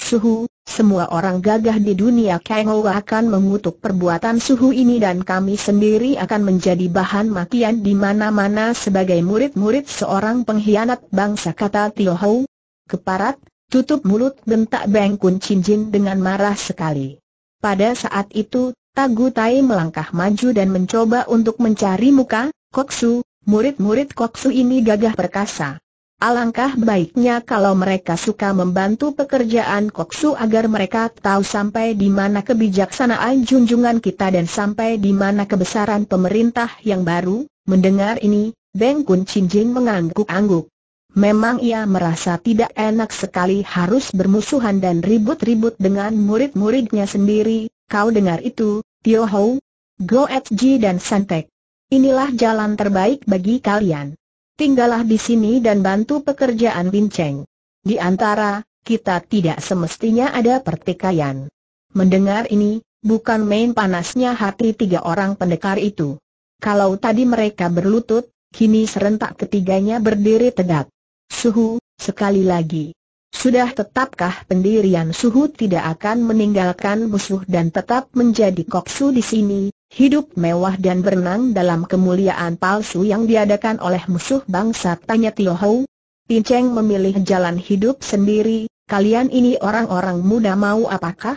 Suhu, semua orang gagah di dunia Kengo akan mengutuk perbuatan Suhu ini dan kami sendiri akan menjadi bahan makian di mana-mana sebagai murid-murid seorang pengkhianat bangsa kata Tio Hou. Keparat, tutup mulut bentak Beng Kun Chin Jin dengan marah sekali. Pada saat itu, Tagutai melangkah maju dan mencoba untuk mencari muka, Koksu, murid-murid Koksu ini gagah perkasa. Alangkah baiknya kalau mereka suka membantu pekerjaan Koksu agar mereka tahu sampai di mana kebijaksanaan junjungan kita dan sampai di mana kebesaran pemerintah yang baru. Mendengar ini, Beng Kun Chin Jin mengangguk-angguk. Memang ia merasa tidak enak sekali harus bermusuhan dan ribut-ribut dengan murid-muridnya sendiri, Kau dengar itu, Tio Hou? Go Ji dan Santek. Inilah jalan terbaik bagi kalian. Tinggallah di sini dan bantu pekerjaan Cheng. Di antara, kita tidak semestinya ada pertikaian. Mendengar ini, bukan main panasnya hati tiga orang pendekar itu. Kalau tadi mereka berlutut, kini serentak ketiganya berdiri tegak. Suhu, sekali lagi. Sudah tetapkah pendirian suhu tidak akan meninggalkan musuh dan tetap menjadi koksu di sini, hidup mewah dan berenang dalam kemuliaan palsu yang diadakan oleh musuh bangsa tanya Tio Hou? Cheng memilih jalan hidup sendiri, kalian ini orang-orang muda mau apakah?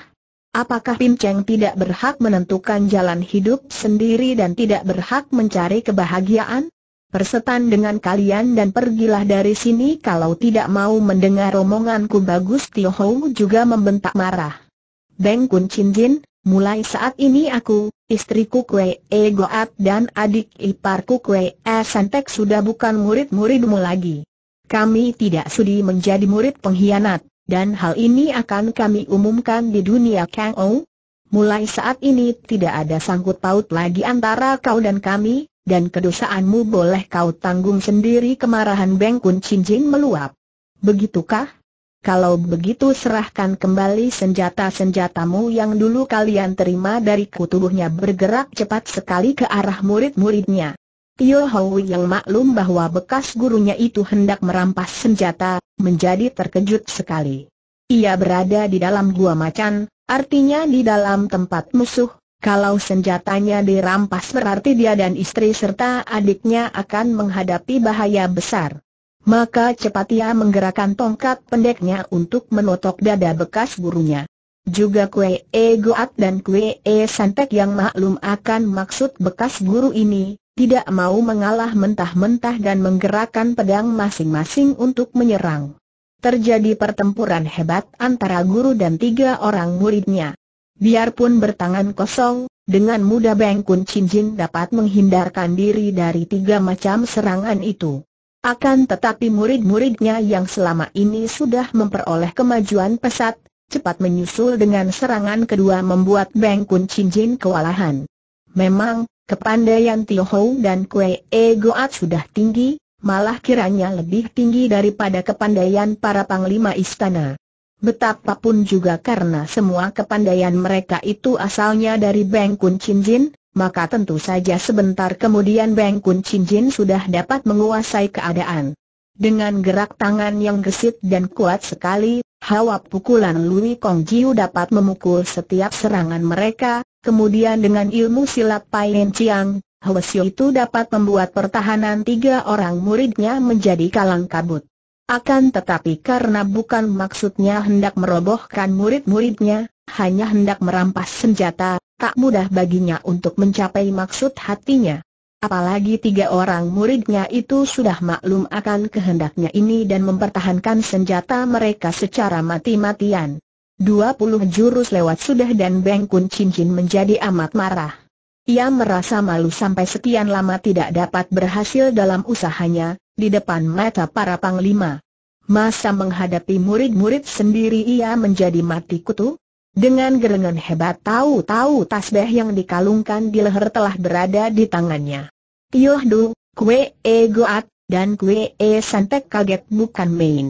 Apakah Pin Cheng tidak berhak menentukan jalan hidup sendiri dan tidak berhak mencari kebahagiaan? Persetan dengan kalian dan pergilah dari sini kalau tidak mau mendengar omonganku bagus Tio Hou juga membentak marah. Beng Kun Chin Jin, mulai saat ini aku, istriku Kwe E Goat dan adik iparku Kwe E Santek sudah bukan murid-muridmu lagi. Kami tidak sudi menjadi murid pengkhianat, dan hal ini akan kami umumkan di dunia Kang Ou. Mulai saat ini tidak ada sangkut paut lagi antara kau dan kami, dan kedosaanmu boleh kau tanggung sendiri kemarahan Bengkun Kun Cincin meluap. Begitukah? Kalau begitu serahkan kembali senjata-senjatamu yang dulu kalian terima dariku tubuhnya bergerak cepat sekali ke arah murid-muridnya. Tio Hou yang maklum bahwa bekas gurunya itu hendak merampas senjata, menjadi terkejut sekali. Ia berada di dalam gua macan, artinya di dalam tempat musuh, kalau senjatanya dirampas berarti dia dan istri serta adiknya akan menghadapi bahaya besar. Maka cepat ia menggerakkan tongkat pendeknya untuk menotok dada bekas gurunya. Juga kue e goat dan kue e santek yang maklum akan maksud bekas guru ini, tidak mau mengalah mentah-mentah dan menggerakkan pedang masing-masing untuk menyerang. Terjadi pertempuran hebat antara guru dan tiga orang muridnya. Biarpun bertangan kosong, dengan mudah Beng Kun Chin Jin dapat menghindarkan diri dari tiga macam serangan itu. Akan tetapi murid-muridnya yang selama ini sudah memperoleh kemajuan pesat, cepat menyusul dengan serangan kedua membuat Beng Kun Chin Jin kewalahan. Memang, kepandaian Tio Hou dan Kue E Goat sudah tinggi, malah kiranya lebih tinggi daripada kepandaian para panglima istana. Betapapun juga karena semua kepandaian mereka itu asalnya dari Beng Kun Chin Jin, maka tentu saja sebentar kemudian Beng Kun Chin Jin sudah dapat menguasai keadaan. Dengan gerak tangan yang gesit dan kuat sekali, hawa pukulan Lui Kong Jiu dapat memukul setiap serangan mereka, kemudian dengan ilmu silat Pai Len Chiang, Hwasyo itu dapat membuat pertahanan tiga orang muridnya menjadi kalang kabut. Akan tetapi karena bukan maksudnya hendak merobohkan murid-muridnya, hanya hendak merampas senjata, tak mudah baginya untuk mencapai maksud hatinya. Apalagi tiga orang muridnya itu sudah maklum akan kehendaknya ini dan mempertahankan senjata mereka secara mati-matian. Dua puluh jurus lewat sudah dan Beng Kun Cincin menjadi amat marah. Ia merasa malu sampai sekian lama tidak dapat berhasil dalam usahanya, di depan mata para panglima. Masa menghadapi murid-murid sendiri ia menjadi mati kutu? Dengan gerengan hebat tahu-tahu tasbih yang dikalungkan di leher telah berada di tangannya. Yohdu, kue e goat, dan kwe e santek kaget bukan main.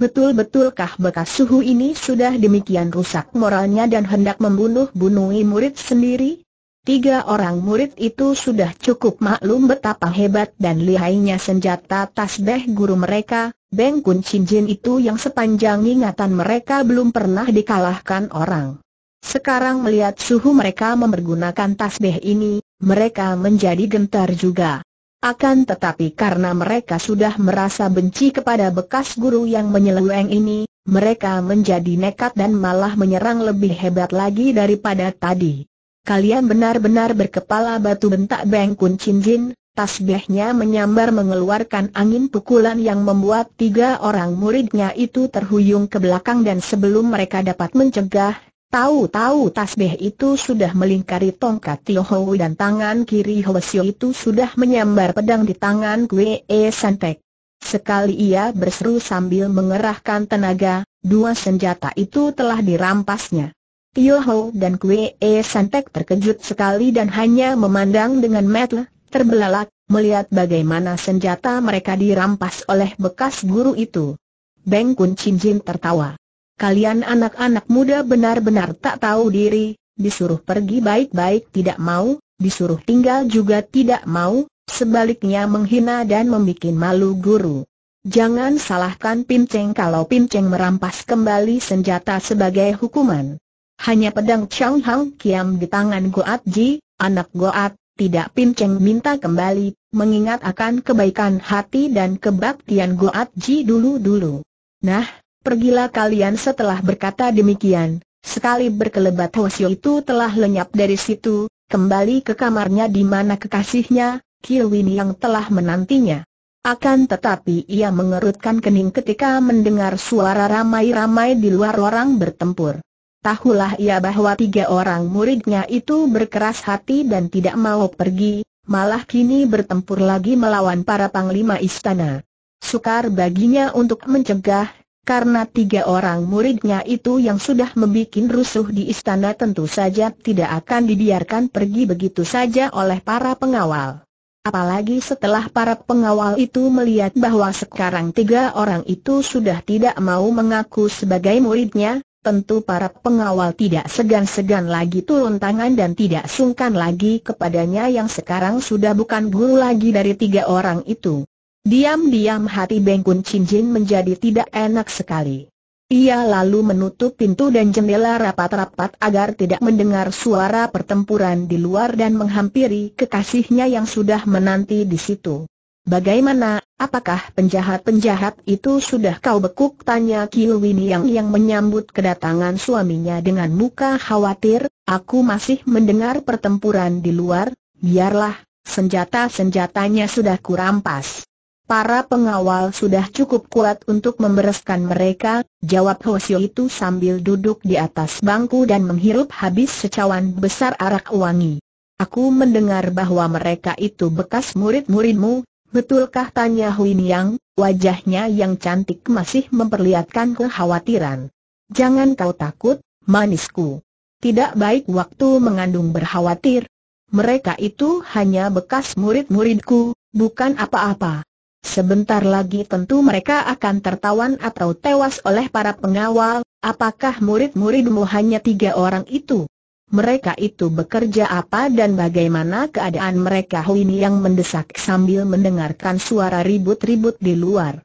Betul-betulkah bekas suhu ini sudah demikian rusak moralnya dan hendak membunuh-bunuhi murid sendiri? Tiga orang murid itu sudah cukup maklum betapa hebat dan lihainya senjata tasbeh guru mereka, Beng Kun Chin Jin itu yang sepanjang ingatan mereka belum pernah dikalahkan orang. Sekarang melihat suhu mereka mempergunakan tasbeh ini, mereka menjadi gentar juga. Akan tetapi karena mereka sudah merasa benci kepada bekas guru yang menyeleweng ini, mereka menjadi nekat dan malah menyerang lebih hebat lagi daripada tadi kalian benar-benar berkepala batu bentak Beng Kun Chin Jin, tasbihnya menyambar mengeluarkan angin pukulan yang membuat tiga orang muridnya itu terhuyung ke belakang dan sebelum mereka dapat mencegah, tahu-tahu tasbih itu sudah melingkari tongkat Tio Hou dan tangan kiri Sio itu sudah menyambar pedang di tangan Kwe e Santek. Sekali ia berseru sambil mengerahkan tenaga, dua senjata itu telah dirampasnya. Tio Ho dan Kue E Santek terkejut sekali dan hanya memandang dengan metel, terbelalak, melihat bagaimana senjata mereka dirampas oleh bekas guru itu. Beng Kun Chin Jin tertawa. Kalian anak-anak muda benar-benar tak tahu diri, disuruh pergi baik-baik tidak mau, disuruh tinggal juga tidak mau, sebaliknya menghina dan membuat malu guru. Jangan salahkan Pinceng kalau Pinceng merampas kembali senjata sebagai hukuman hanya pedang Chang Hang Kiam di tangan Goat Ji, anak Goat, tidak pinceng minta kembali, mengingat akan kebaikan hati dan kebaktian Goat Ji dulu-dulu. Nah, pergilah kalian setelah berkata demikian, sekali berkelebat Hoshio itu telah lenyap dari situ, kembali ke kamarnya di mana kekasihnya, Kilwin yang telah menantinya. Akan tetapi ia mengerutkan kening ketika mendengar suara ramai-ramai di luar orang bertempur. Tahulah ia bahwa tiga orang muridnya itu berkeras hati dan tidak mau pergi, malah kini bertempur lagi melawan para panglima istana. Sukar baginya untuk mencegah, karena tiga orang muridnya itu yang sudah membuat rusuh di istana tentu saja tidak akan dibiarkan pergi begitu saja oleh para pengawal. Apalagi setelah para pengawal itu melihat bahwa sekarang tiga orang itu sudah tidak mau mengaku sebagai muridnya, tentu para pengawal tidak segan-segan lagi turun tangan dan tidak sungkan lagi kepadanya yang sekarang sudah bukan guru lagi dari tiga orang itu. Diam-diam hati Bengkun Cinjin menjadi tidak enak sekali. Ia lalu menutup pintu dan jendela rapat-rapat agar tidak mendengar suara pertempuran di luar dan menghampiri kekasihnya yang sudah menanti di situ. Bagaimana, apakah penjahat-penjahat itu sudah kau bekuk? Tanya Kiwini yang yang menyambut kedatangan suaminya dengan muka khawatir, aku masih mendengar pertempuran di luar, biarlah, senjata-senjatanya sudah kurampas. Para pengawal sudah cukup kuat untuk membereskan mereka, jawab Hosio itu sambil duduk di atas bangku dan menghirup habis secawan besar arak wangi. Aku mendengar bahwa mereka itu bekas murid-muridmu, Betulkah tanya Hui Niang, wajahnya yang cantik masih memperlihatkan kekhawatiran. Jangan kau takut, manisku. Tidak baik waktu mengandung berkhawatir. Mereka itu hanya bekas murid-muridku, bukan apa-apa. Sebentar lagi tentu mereka akan tertawan atau tewas oleh para pengawal, apakah murid-muridmu hanya tiga orang itu? mereka itu bekerja apa dan bagaimana keadaan mereka ini yang mendesak sambil mendengarkan suara ribut-ribut di luar.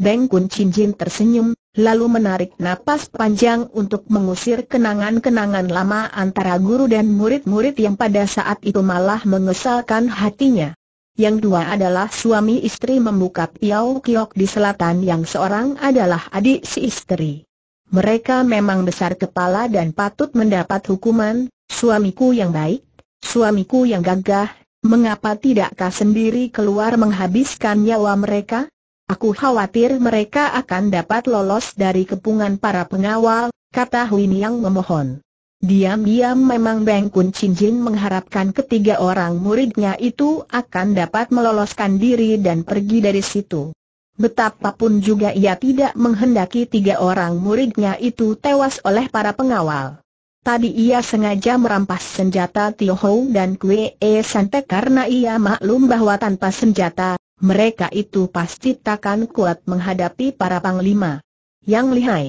Beng Kun Chin Jin tersenyum, lalu menarik napas panjang untuk mengusir kenangan-kenangan lama antara guru dan murid-murid yang pada saat itu malah mengesalkan hatinya. Yang dua adalah suami istri membuka Piau Kiok di selatan yang seorang adalah adik si istri. Mereka memang besar kepala dan patut mendapat hukuman, suamiku yang baik, suamiku yang gagah, mengapa tidakkah sendiri keluar menghabiskan nyawa mereka? Aku khawatir mereka akan dapat lolos dari kepungan para pengawal, kata Huin yang memohon. Diam-diam memang Beng Kun Chin Jin mengharapkan ketiga orang muridnya itu akan dapat meloloskan diri dan pergi dari situ betapapun juga ia tidak menghendaki tiga orang muridnya itu tewas oleh para pengawal. Tadi ia sengaja merampas senjata Tio Hou dan Kwe E Sante karena ia maklum bahwa tanpa senjata, mereka itu pasti takkan kuat menghadapi para panglima. Yang lihai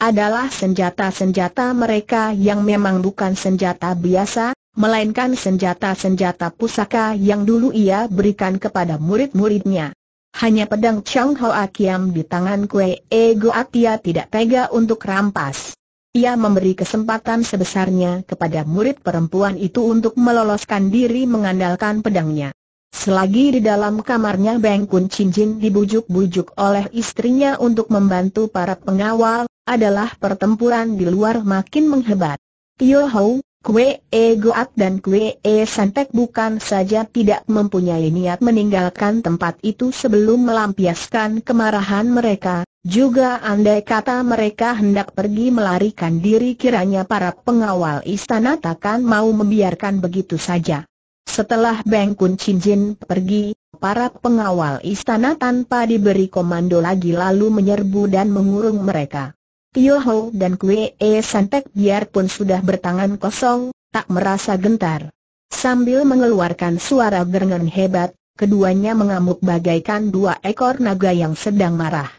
adalah senjata-senjata mereka yang memang bukan senjata biasa, melainkan senjata-senjata pusaka yang dulu ia berikan kepada murid-muridnya. Hanya pedang Chang Ho Akiam di tangan Kue Ego Atia tidak tega untuk rampas. Ia memberi kesempatan sebesarnya kepada murid perempuan itu untuk meloloskan diri mengandalkan pedangnya. Selagi di dalam kamarnya Beng Kun Cincin dibujuk-bujuk oleh istrinya untuk membantu para pengawal, adalah pertempuran di luar makin menghebat. Tio Hou, Kue E Goat dan Kue E Santek bukan saja tidak mempunyai niat meninggalkan tempat itu sebelum melampiaskan kemarahan mereka, juga andai kata mereka hendak pergi melarikan diri kiranya para pengawal istana takkan mau membiarkan begitu saja. Setelah Beng Kun Chin Jin pergi, para pengawal istana tanpa diberi komando lagi lalu menyerbu dan mengurung mereka. Tio Ho dan Kue E Santek biarpun sudah bertangan kosong, tak merasa gentar. Sambil mengeluarkan suara gerengan hebat, keduanya mengamuk bagaikan dua ekor naga yang sedang marah.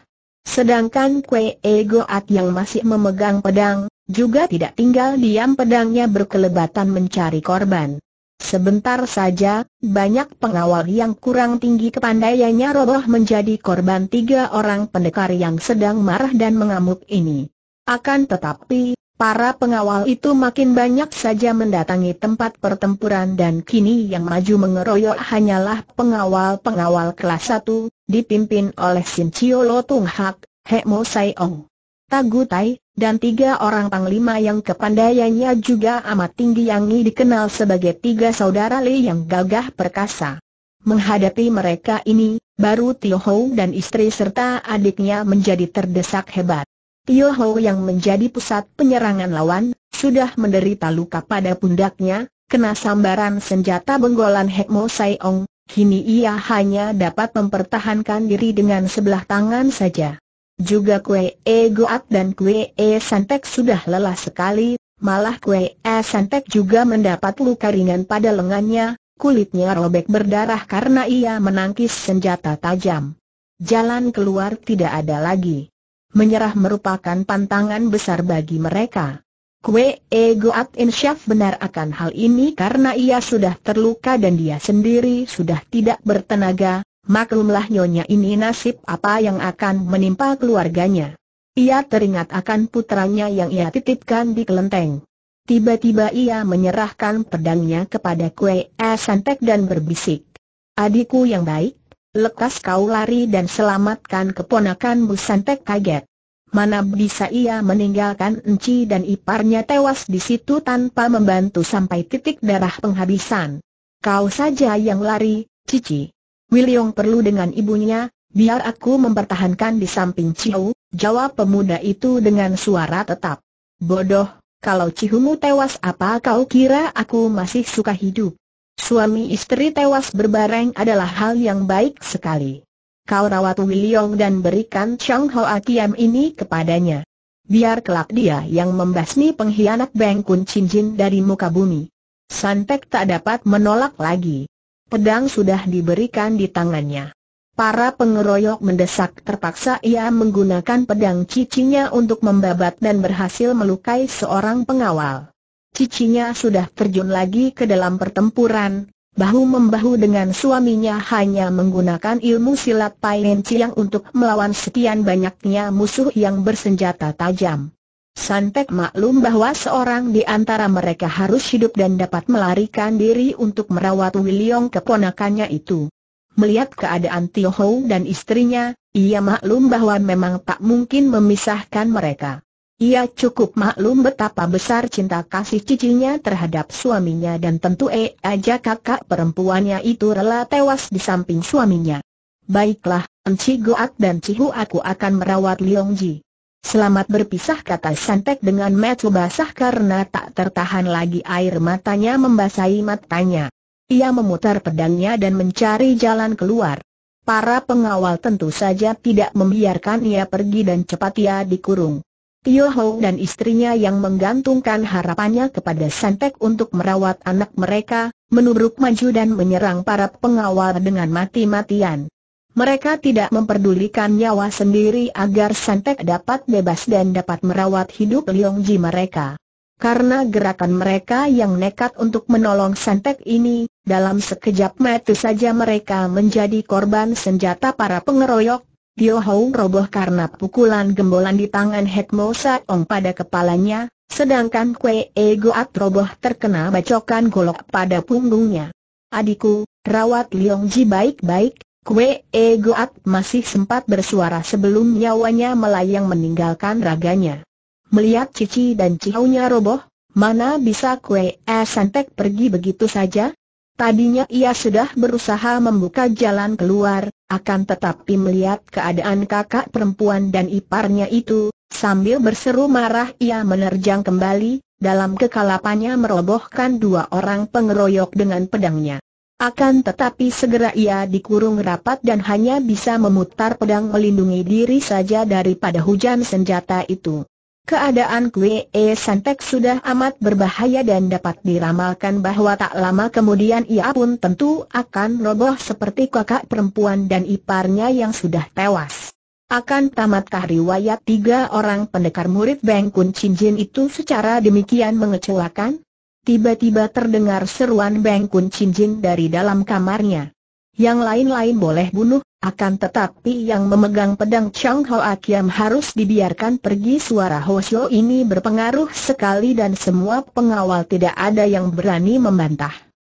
Sedangkan Kue E Goat yang masih memegang pedang, juga tidak tinggal diam pedangnya berkelebatan mencari korban. Sebentar saja, banyak pengawal yang kurang tinggi kepandaiannya roboh menjadi korban tiga orang pendekar yang sedang marah dan mengamuk ini. Akan tetapi, para pengawal itu makin banyak saja mendatangi tempat pertempuran dan kini yang maju mengeroyok hanyalah pengawal-pengawal kelas 1, dipimpin oleh Sin Chio Lo Tung Hak, He Mo Sai Ong. Tagu Tai, dan tiga orang panglima yang kepandaiannya juga amat tinggi yang dikenal sebagai tiga saudara Li yang gagah perkasa. Menghadapi mereka ini, baru Tio Ho dan istri serta adiknya menjadi terdesak hebat. Tio Ho yang menjadi pusat penyerangan lawan, sudah menderita luka pada pundaknya, kena sambaran senjata benggolan Hekmo Saiong, kini ia hanya dapat mempertahankan diri dengan sebelah tangan saja. Juga kue E Goat dan kue E Santek sudah lelah sekali, malah kue E Santek juga mendapat luka ringan pada lengannya, kulitnya robek berdarah karena ia menangkis senjata tajam. Jalan keluar tidak ada lagi. Menyerah merupakan pantangan besar bagi mereka. Kue Egoat Insyaf benar akan hal ini karena ia sudah terluka dan dia sendiri sudah tidak bertenaga, Maklumlah nyonya ini nasib apa yang akan menimpa keluarganya. Ia teringat akan putranya yang ia titipkan di kelenteng. Tiba-tiba ia menyerahkan pedangnya kepada Kue Santek dan berbisik. Adikku yang baik, lekas kau lari dan selamatkan keponakanmu Santek kaget. Mana bisa ia meninggalkan Enci dan iparnya tewas di situ tanpa membantu sampai titik darah penghabisan. Kau saja yang lari, Cici. Wiliong perlu dengan ibunya, biar aku mempertahankan di samping Cihu, jawab pemuda itu dengan suara tetap. Bodoh, kalau Cihumu tewas apa kau kira aku masih suka hidup? Suami istri tewas berbareng adalah hal yang baik sekali. Kau rawat Wiliong dan berikan Chang Ho Akiam ini kepadanya. Biar kelak dia yang membasmi pengkhianat Beng Kun Chin Jin dari muka bumi. Santek tak dapat menolak lagi pedang sudah diberikan di tangannya. Para pengeroyok mendesak terpaksa ia menggunakan pedang cicinya untuk membabat dan berhasil melukai seorang pengawal. Cicinya sudah terjun lagi ke dalam pertempuran, bahu-membahu dengan suaminya hanya menggunakan ilmu silat Lin Chiang untuk melawan sekian banyaknya musuh yang bersenjata tajam. Sanpek maklum bahwa seorang di antara mereka harus hidup dan dapat melarikan diri untuk merawat William keponakannya itu. Melihat keadaan Tio Ho dan istrinya, ia maklum bahwa memang tak mungkin memisahkan mereka. Ia cukup maklum betapa besar cinta kasih cicinya terhadap suaminya dan tentu eh aja kakak perempuannya itu rela tewas di samping suaminya. Baiklah, Enci Goak dan Cihu aku akan merawat Liong Ji. Selamat berpisah kata Santek dengan mata basah karena tak tertahan lagi air matanya membasahi matanya. Ia memutar pedangnya dan mencari jalan keluar. Para pengawal tentu saja tidak membiarkan ia pergi dan cepat ia dikurung. Tio Ho dan istrinya yang menggantungkan harapannya kepada Santek untuk merawat anak mereka, menurut maju dan menyerang para pengawal dengan mati-matian. Mereka tidak memperdulikan nyawa sendiri agar Santek dapat bebas dan dapat merawat hidup Liong mereka. Karena gerakan mereka yang nekat untuk menolong Santek ini, dalam sekejap mata saja mereka menjadi korban senjata para pengeroyok. Tio Hong roboh karena pukulan gembolan di tangan Hek Mo Saong pada kepalanya, sedangkan Kue Egoat roboh terkena bacokan golok pada punggungnya. Adikku, rawat Liong baik-baik, Kue E Goat masih sempat bersuara sebelum nyawanya melayang meninggalkan raganya. Melihat Cici dan Cihaunya roboh, mana bisa Kue E Santek pergi begitu saja? Tadinya ia sudah berusaha membuka jalan keluar, akan tetapi melihat keadaan kakak perempuan dan iparnya itu, sambil berseru marah ia menerjang kembali, dalam kekalapannya merobohkan dua orang pengeroyok dengan pedangnya. Akan tetapi segera ia dikurung rapat dan hanya bisa memutar pedang melindungi diri saja daripada hujan senjata itu. Keadaan Kwe e Santek sudah amat berbahaya dan dapat diramalkan bahwa tak lama kemudian ia pun tentu akan roboh seperti kakak perempuan dan iparnya yang sudah tewas. Akan tamatkah riwayat tiga orang pendekar murid Beng Kun Chin Jin itu secara demikian mengecewakan? tiba-tiba terdengar seruan Beng Kun Jin dari dalam kamarnya. Yang lain-lain boleh bunuh, akan tetapi yang memegang pedang Chang Ho Akiam harus dibiarkan pergi suara Hosyo ini berpengaruh sekali dan semua pengawal tidak ada yang berani membantah.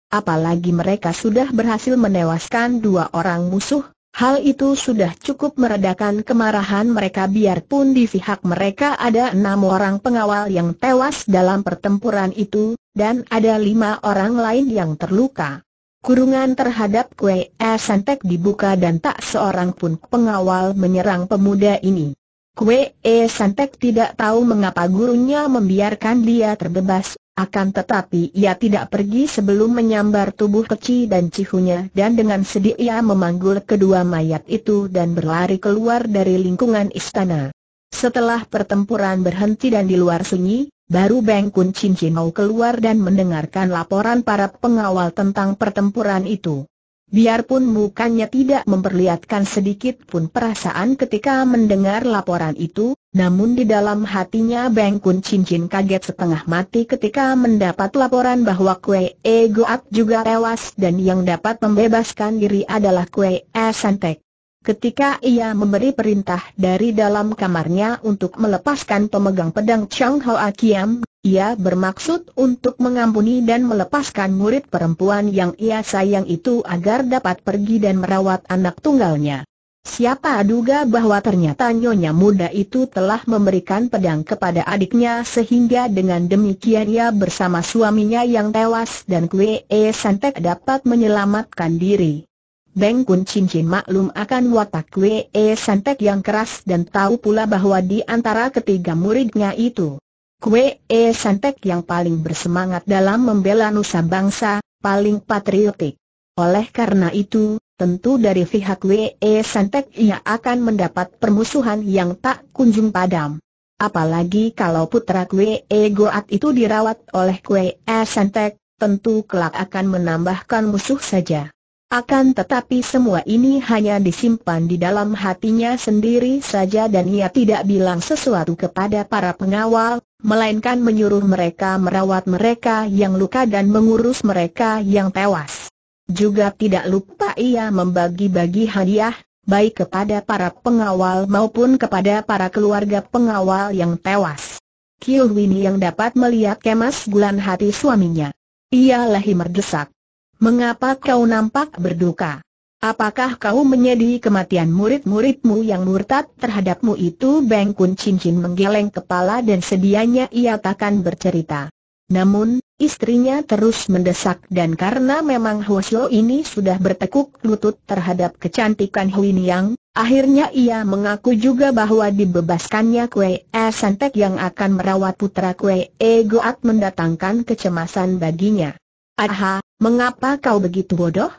Apalagi mereka sudah berhasil menewaskan dua orang musuh, Hal itu sudah cukup meredakan kemarahan mereka biarpun di pihak mereka ada enam orang pengawal yang tewas dalam pertempuran itu, dan ada lima orang lain yang terluka. Kurungan terhadap kue Santek dibuka dan tak seorang pun pengawal menyerang pemuda ini. Kue Santek tidak tahu mengapa gurunya membiarkan dia terbebas akan tetapi ia tidak pergi sebelum menyambar tubuh kecil dan cihunya dan dengan sedih ia memanggul kedua mayat itu dan berlari keluar dari lingkungan istana. Setelah pertempuran berhenti dan di luar sunyi, baru Beng Kun Chin mau keluar dan mendengarkan laporan para pengawal tentang pertempuran itu. Biarpun mukanya tidak memperlihatkan sedikit pun perasaan ketika mendengar laporan itu, namun di dalam hatinya Beng Kun Cincin kaget setengah mati ketika mendapat laporan bahwa Kue E Goat juga tewas dan yang dapat membebaskan diri adalah Kue E Santek. Ketika ia memberi perintah dari dalam kamarnya untuk melepaskan pemegang pedang Chang Hao Kiam, ia bermaksud untuk mengampuni dan melepaskan murid perempuan yang ia sayang itu agar dapat pergi dan merawat anak tunggalnya. Siapa duga bahwa ternyata nyonya muda itu telah memberikan pedang kepada adiknya sehingga dengan demikian ia bersama suaminya yang tewas dan Kwe E Santek dapat menyelamatkan diri. Beng Kun Chin maklum akan watak Kwe E Santek yang keras dan tahu pula bahwa di antara ketiga muridnya itu Kue E Santek yang paling bersemangat dalam membela nusa bangsa, paling patriotik. Oleh karena itu, tentu dari pihak Kue E Santek ia akan mendapat permusuhan yang tak kunjung padam. Apalagi kalau putra Kue E Goat itu dirawat oleh Kue E Santek, tentu kelak akan menambahkan musuh saja. Akan tetapi semua ini hanya disimpan di dalam hatinya sendiri saja dan ia tidak bilang sesuatu kepada para pengawal, melainkan menyuruh mereka merawat mereka yang luka dan mengurus mereka yang tewas. Juga tidak lupa ia membagi-bagi hadiah, baik kepada para pengawal maupun kepada para keluarga pengawal yang tewas. Kiu Wini yang dapat melihat kemas gulan hati suaminya. Ia lahir merdesak. Mengapa kau nampak berduka? Apakah kau menyedihi kematian murid-muridmu yang murtad terhadapmu itu? Beng Kun Cincin menggeleng kepala dan sedianya ia takkan bercerita. Namun, istrinya terus mendesak dan karena memang Huo Xiao ini sudah bertekuk lutut terhadap kecantikan Hui Niang, akhirnya ia mengaku juga bahwa dibebaskannya Kue E Santek yang akan merawat putra Kue E Goat mendatangkan kecemasan baginya. Aha, mengapa kau begitu bodoh?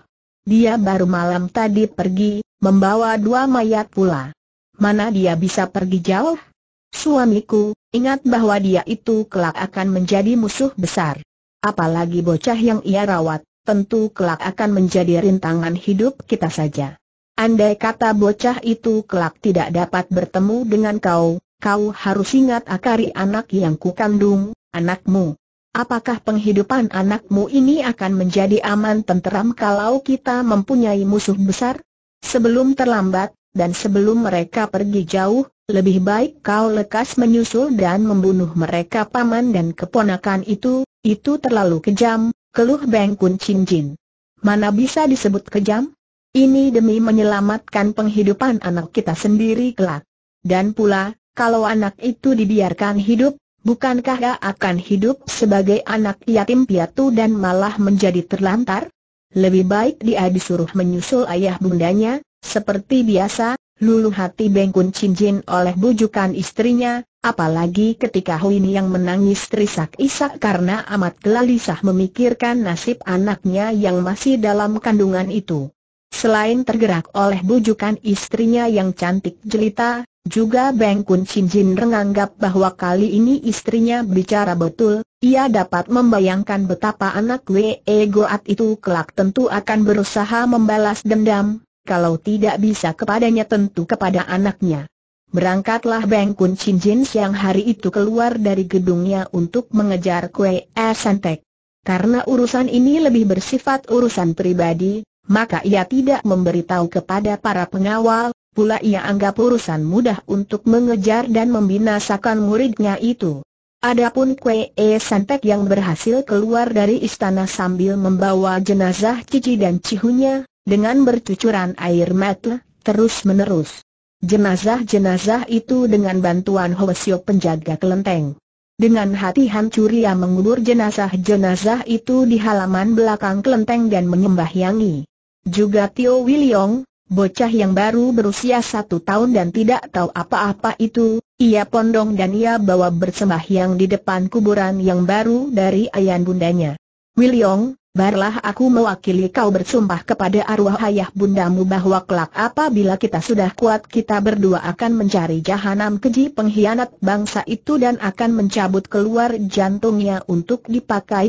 Dia baru malam tadi pergi, membawa dua mayat pula. Mana dia bisa pergi jauh? Suamiku, ingat bahwa dia itu kelak akan menjadi musuh besar. Apalagi bocah yang ia rawat, tentu kelak akan menjadi rintangan hidup kita saja. Andai kata bocah itu kelak tidak dapat bertemu dengan kau, kau harus ingat akari anak yang kukandung, anakmu. Apakah penghidupan anakmu ini akan menjadi aman tenteram kalau kita mempunyai musuh besar? Sebelum terlambat, dan sebelum mereka pergi jauh, lebih baik kau lekas menyusul dan membunuh mereka paman dan keponakan itu, itu terlalu kejam, keluh Beng cincin. Mana bisa disebut kejam? Ini demi menyelamatkan penghidupan anak kita sendiri kelak. Dan pula, kalau anak itu dibiarkan hidup, Bukankah dia akan hidup sebagai anak yatim piatu dan malah menjadi terlantar? Lebih baik dia disuruh menyusul ayah bundanya, seperti biasa, Lulu hati Bengkun Cincin oleh bujukan istrinya, apalagi ketika Huini yang menangis terisak-isak karena amat gelisah memikirkan nasib anaknya yang masih dalam kandungan itu. Selain tergerak oleh bujukan istrinya yang cantik jelita, juga Beng Kun Chin Jin menganggap bahwa kali ini istrinya bicara betul, ia dapat membayangkan betapa anak Wee Goat itu kelak tentu akan berusaha membalas dendam, kalau tidak bisa kepadanya tentu kepada anaknya. Berangkatlah Beng Kun Chin Jin siang hari itu keluar dari gedungnya untuk mengejar kue er Santek. Karena urusan ini lebih bersifat urusan pribadi, maka ia tidak memberitahu kepada para pengawal, pula ia anggap urusan mudah untuk mengejar dan membinasakan muridnya itu. Adapun Kwe E Santek yang berhasil keluar dari istana sambil membawa jenazah Cici dan Cihunya, dengan bercucuran air mata, terus-menerus. Jenazah-jenazah itu dengan bantuan Hwasyo penjaga kelenteng. Dengan hati hancur ia mengubur jenazah-jenazah itu di halaman belakang kelenteng dan menyembah Yangi. Juga Tio Wiliong, Bocah yang baru berusia satu tahun dan tidak tahu apa-apa itu, ia pondong dan ia bawa yang di depan kuburan yang baru dari ayah bundanya. Wiliong, barlah aku mewakili kau bersumpah kepada arwah ayah bundamu bahwa kelak apabila kita sudah kuat kita berdua akan mencari jahanam keji pengkhianat bangsa itu dan akan mencabut keluar jantungnya untuk dipakai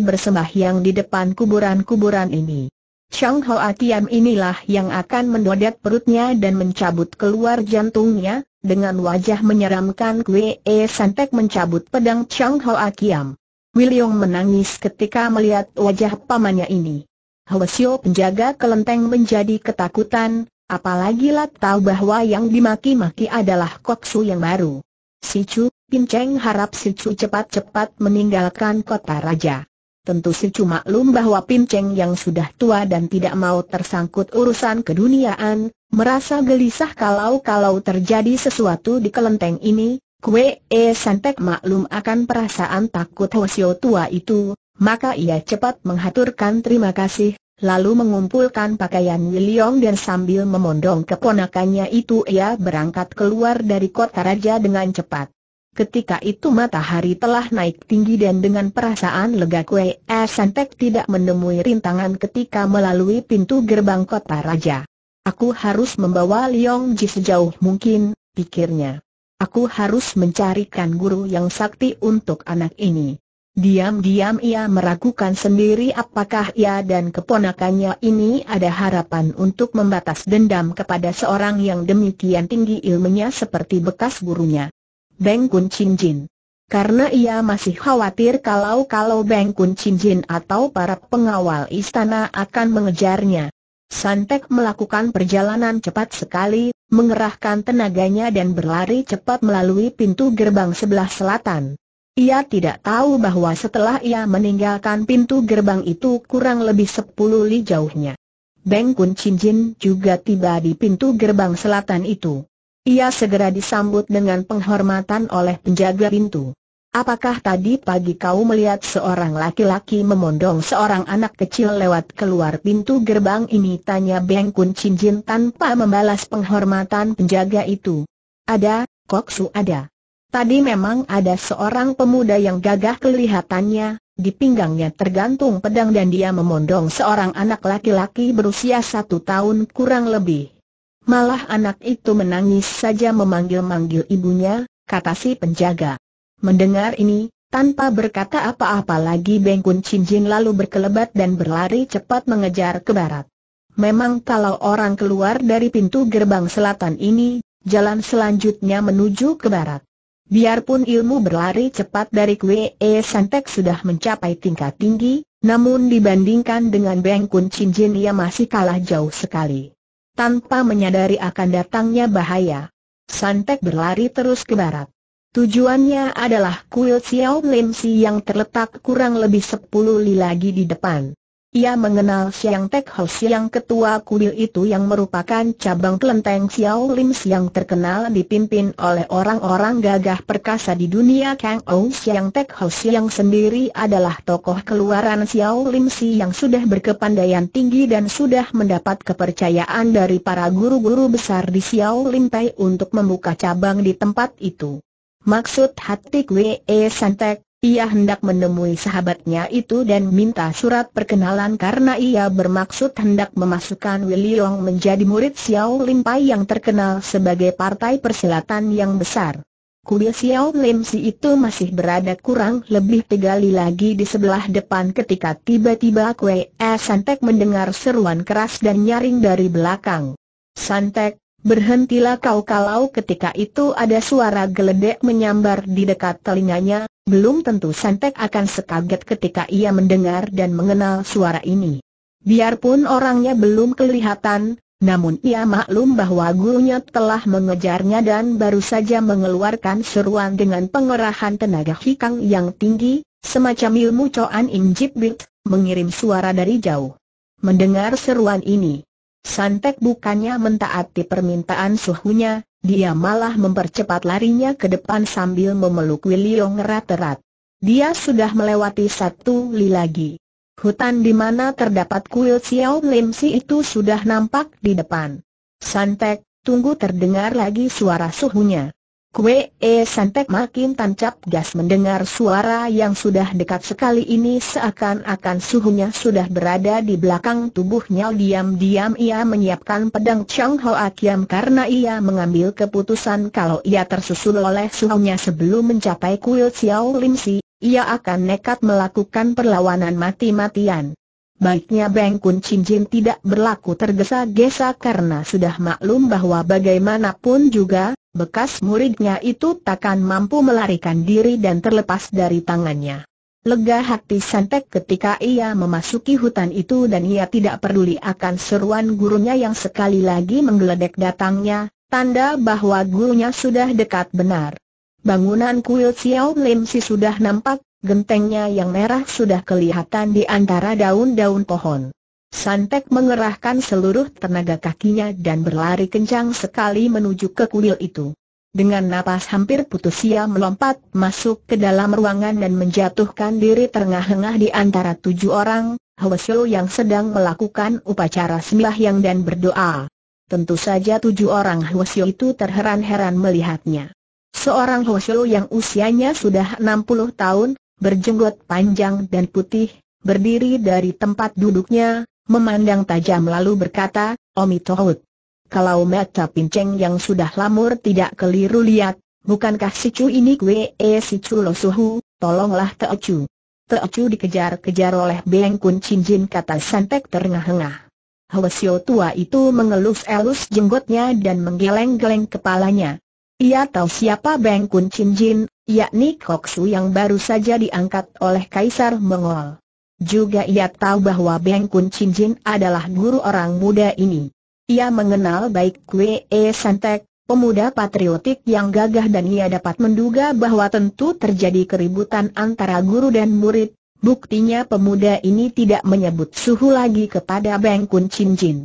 yang di depan kuburan-kuburan ini. Chang Hoa Tiam inilah yang akan mendodak perutnya dan mencabut keluar jantungnya, dengan wajah menyeramkan Kwe E Santek mencabut pedang Chang Hoa Kiam. William menangis ketika melihat wajah pamannya ini. Hwasyo penjaga kelenteng menjadi ketakutan, apalagi lah tahu bahwa yang dimaki-maki adalah Koksu yang baru. Si Chu, Pinceng harap Si Chu cepat-cepat meninggalkan kota raja tentu si cuma lum bahwa Pinceng yang sudah tua dan tidak mau tersangkut urusan keduniaan, merasa gelisah kalau-kalau terjadi sesuatu di kelenteng ini, kwe E Santek maklum akan perasaan takut Hosio tua itu, maka ia cepat menghaturkan terima kasih, lalu mengumpulkan pakaian Wiliong dan sambil memondong keponakannya itu ia berangkat keluar dari kota raja dengan cepat. Ketika itu matahari telah naik tinggi dan dengan perasaan lega Kue Santek tidak menemui rintangan ketika melalui pintu gerbang kota raja. Aku harus membawa Liong Ji sejauh mungkin, pikirnya. Aku harus mencarikan guru yang sakti untuk anak ini. Diam-diam ia meragukan sendiri apakah ia dan keponakannya ini ada harapan untuk membatas dendam kepada seorang yang demikian tinggi ilmunya seperti bekas gurunya. Beng Kun Chin Jin. Karena ia masih khawatir kalau-kalau Beng Kun Chin Jin atau para pengawal istana akan mengejarnya. Santek melakukan perjalanan cepat sekali, mengerahkan tenaganya dan berlari cepat melalui pintu gerbang sebelah selatan. Ia tidak tahu bahwa setelah ia meninggalkan pintu gerbang itu kurang lebih sepuluh li jauhnya. Beng Kun Chin Jin juga tiba di pintu gerbang selatan itu. Ia segera disambut dengan penghormatan oleh penjaga pintu. Apakah tadi pagi kau melihat seorang laki-laki memondong seorang anak kecil lewat keluar pintu gerbang ini? Tanya Beng Kun Chin Jin tanpa membalas penghormatan penjaga itu. Ada, Kok Koksu ada. Tadi memang ada seorang pemuda yang gagah kelihatannya, di pinggangnya tergantung pedang dan dia memondong seorang anak laki-laki berusia satu tahun kurang lebih. Malah anak itu menangis saja memanggil-manggil ibunya, kata si penjaga. Mendengar ini, tanpa berkata apa-apa lagi Bengkun Cinjin lalu berkelebat dan berlari cepat mengejar ke barat. Memang kalau orang keluar dari pintu gerbang selatan ini, jalan selanjutnya menuju ke barat. Biarpun ilmu berlari cepat dari Kwe Santek sudah mencapai tingkat tinggi, namun dibandingkan dengan Bengkun Cinjin ia masih kalah jauh sekali tanpa menyadari akan datangnya bahaya. Santek berlari terus ke barat. Tujuannya adalah kuil Xiao Lim Si yang terletak kurang lebih 10 li lagi di depan. Ia mengenal Siang Tek Ho Siang ketua kuil itu yang merupakan cabang kelenteng Xiao Lim Siang terkenal dipimpin oleh orang-orang gagah perkasa di dunia Kang O. Siang Tek Ho Siang sendiri adalah tokoh keluaran Xiao Lim Si yang sudah berkepandaian tinggi dan sudah mendapat kepercayaan dari para guru-guru besar di Xiao Lim Tai untuk membuka cabang di tempat itu. Maksud hati Kwe e eh, Santek, ia hendak menemui sahabatnya itu dan minta surat perkenalan karena ia bermaksud hendak memasukkan Willy Yong menjadi murid Xiao Lim Pai yang terkenal sebagai partai persilatan yang besar. Kuil Xiao Lim Si itu masih berada kurang lebih tiga li lagi di sebelah depan ketika tiba-tiba Kue E Santek mendengar seruan keras dan nyaring dari belakang. Santek, Berhentilah kau kalau ketika itu ada suara geledek menyambar di dekat telinganya, belum tentu Santek akan sekaget ketika ia mendengar dan mengenal suara ini. Biarpun orangnya belum kelihatan, namun ia maklum bahwa gurunya telah mengejarnya dan baru saja mengeluarkan seruan dengan pengerahan tenaga hikang yang tinggi, semacam ilmu Coan Injibit, mengirim suara dari jauh. Mendengar seruan ini, Santek bukannya mentaati permintaan suhunya, dia malah mempercepat larinya ke depan sambil memeluk Wiliong erat-erat. Dia sudah melewati satu li lagi. Hutan di mana terdapat kuil Xiao Lim Si itu sudah nampak di depan. Santek, tunggu terdengar lagi suara suhunya. Kue E Santek makin tancap gas mendengar suara yang sudah dekat sekali ini seakan-akan suhunya sudah berada di belakang tubuhnya diam-diam ia menyiapkan pedang Chang Hao Akiam karena ia mengambil keputusan kalau ia tersusul oleh suhunya sebelum mencapai kuil Xiao Lim Si, ia akan nekat melakukan perlawanan mati-matian. Baiknya Beng Kun Chin Jin tidak berlaku tergesa-gesa karena sudah maklum bahwa bagaimanapun juga, bekas muridnya itu takkan mampu melarikan diri dan terlepas dari tangannya. Lega hati Santek ketika ia memasuki hutan itu dan ia tidak peduli akan seruan gurunya yang sekali lagi menggeledek datangnya, tanda bahwa gurunya sudah dekat benar. Bangunan kuil Xiao Lim Si sudah nampak, gentengnya yang merah sudah kelihatan di antara daun-daun pohon. Santek mengerahkan seluruh tenaga kakinya dan berlari kencang sekali menuju ke kuil itu. Dengan napas hampir putus ia melompat masuk ke dalam ruangan dan menjatuhkan diri terengah-engah di antara tujuh orang, Hwasyo yang sedang melakukan upacara sembahyang dan berdoa. Tentu saja tujuh orang Hwasyo itu terheran-heran melihatnya. Seorang Hwasyo yang usianya sudah 60 tahun, berjenggot panjang dan putih, berdiri dari tempat duduknya, memandang tajam lalu berkata, Omi Tohut. Kalau mata pinceng yang sudah lamur tidak keliru lihat, bukankah si Cu ini kue e si Cu lo suhu, tolonglah Teocu. Teocu dikejar-kejar oleh Beng Kun Cinjin kata Santek terengah-engah. Hwasyo tua itu mengelus-elus jenggotnya dan menggeleng-geleng kepalanya. Ia tahu siapa Beng Kun Cinjin, yakni Koksu yang baru saja diangkat oleh Kaisar Mengol. Juga ia tahu bahwa Beng Kun Chin Jin adalah guru orang muda ini. Ia mengenal baik Kwe E Santek, pemuda patriotik yang gagah dan ia dapat menduga bahwa tentu terjadi keributan antara guru dan murid, buktinya pemuda ini tidak menyebut suhu lagi kepada Beng Kun Chin Jin.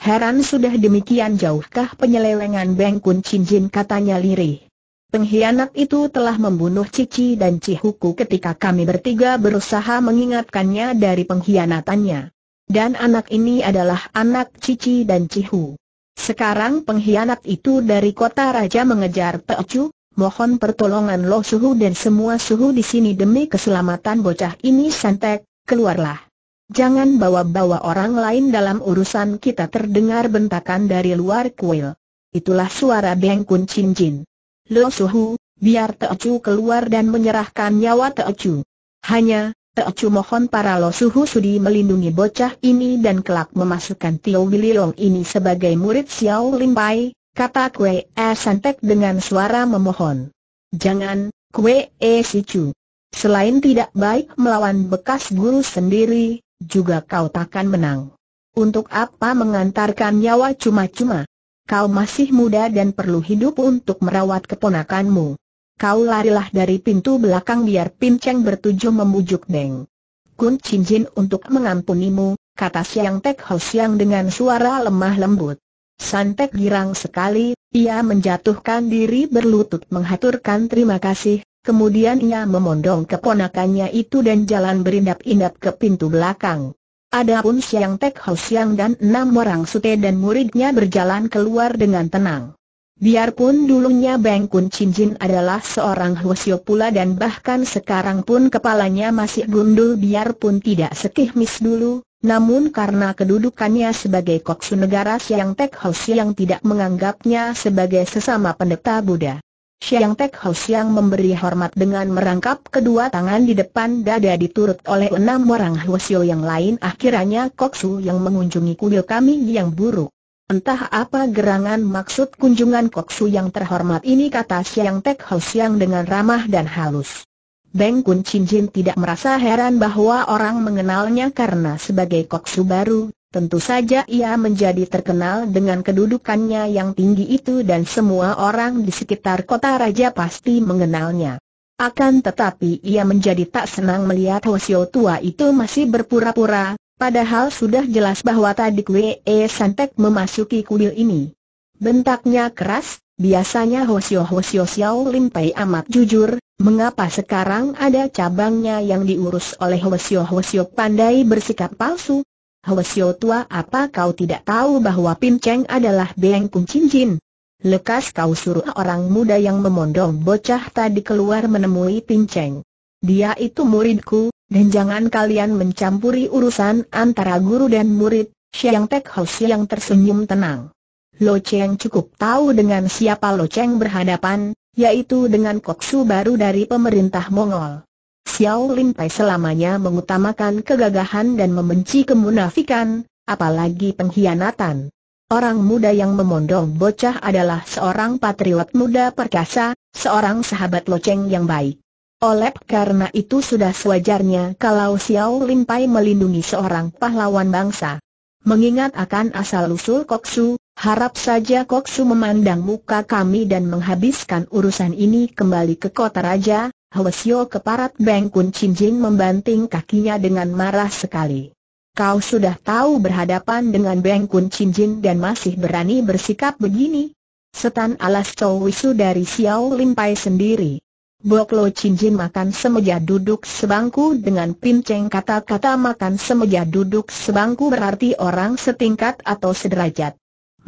Heran sudah demikian jauhkah penyelewengan Beng Kun Chin Jin katanya lirih. Pengkhianat itu telah membunuh Cici dan Cihuku ketika kami bertiga berusaha mengingatkannya dari pengkhianatannya. Dan anak ini adalah anak Cici dan Cihu. Sekarang pengkhianat itu dari kota raja mengejar Teocu, mohon pertolongan Lo Suhu dan semua Suhu di sini demi keselamatan bocah ini Santek, keluarlah. Jangan bawa-bawa orang lain dalam urusan kita terdengar bentakan dari luar kuil. Itulah suara Beng Kun Chin Jin. Lo Suhu, biar Teocu keluar dan menyerahkan nyawa Teocu. Hanya, Teocu mohon para Lo Suhu sudi melindungi bocah ini dan kelak memasukkan Tio Wililong ini sebagai murid Xiao Limpai, kata Kue E Santek dengan suara memohon. Jangan, Kue E Si Chu. Selain tidak baik melawan bekas guru sendiri, juga kau takkan menang. Untuk apa mengantarkan nyawa cuma-cuma? kau masih muda dan perlu hidup untuk merawat keponakanmu. Kau larilah dari pintu belakang biar pincang bertuju membujuk Neng. Kun Chin Jin untuk mengampunimu, kata Siang Tek Ho Siang dengan suara lemah lembut. Santek girang sekali, ia menjatuhkan diri berlutut menghaturkan terima kasih, kemudian ia memondong keponakannya itu dan jalan berindap-indap ke pintu belakang. Adapun Siang Tek Ho Siang dan enam orang sute dan muridnya berjalan keluar dengan tenang. Biarpun dulunya Beng Kun Chin Jin adalah seorang Hwasyo pula dan bahkan sekarang pun kepalanya masih gundul biarpun tidak sekihmis dulu, namun karena kedudukannya sebagai koksu negara Siang Tek Ho Siang tidak menganggapnya sebagai sesama pendeta Buddha. Xiang Tek Ho Siang memberi hormat dengan merangkap kedua tangan di depan dada diturut oleh enam orang Hwasyo yang lain akhirnya Koksu yang mengunjungi kuil kami yang buruk. Entah apa gerangan maksud kunjungan Koksu yang terhormat ini kata Xiang Tek Ho Siang dengan ramah dan halus. Beng Kun Chin Jin tidak merasa heran bahwa orang mengenalnya karena sebagai Koksu baru, Tentu saja ia menjadi terkenal dengan kedudukannya yang tinggi itu dan semua orang di sekitar kota raja pasti mengenalnya. Akan tetapi ia menjadi tak senang melihat Hosio tua itu masih berpura-pura, padahal sudah jelas bahwa tadi Kwe Santek memasuki kuil ini. Bentaknya keras, biasanya Hosio Hosio Xiao Lim amat jujur, mengapa sekarang ada cabangnya yang diurus oleh Hosio Hosio pandai bersikap palsu? Hwasyo tua apa kau tidak tahu bahwa Pinceng adalah Beng Kung Chin Jin? Lekas kau suruh orang muda yang memondong bocah tadi keluar menemui Pinceng. Dia itu muridku, dan jangan kalian mencampuri urusan antara guru dan murid, Siang Tek Ho yang tersenyum tenang. Lo Cheng cukup tahu dengan siapa Lo Cheng berhadapan, yaitu dengan Koksu baru dari pemerintah Mongol. Xiao Lim Pai selamanya mengutamakan kegagahan dan membenci kemunafikan, apalagi pengkhianatan. Orang muda yang memondong bocah adalah seorang patriot muda perkasa, seorang sahabat loceng yang baik. Oleh karena itu sudah sewajarnya kalau Xiao Lim Pai melindungi seorang pahlawan bangsa. Mengingat akan asal-usul Koksu, harap saja Koksu memandang muka kami dan menghabiskan urusan ini kembali ke kota raja, Hwasyo keparat Beng Kun Chin Jin membanting kakinya dengan marah sekali. Kau sudah tahu berhadapan dengan Beng Kun dan masih berani bersikap begini? Setan alas Wisu dari Xiao Limpai sendiri. Boklo Chin makan semeja duduk sebangku dengan pinceng kata-kata makan semeja duduk sebangku berarti orang setingkat atau sederajat.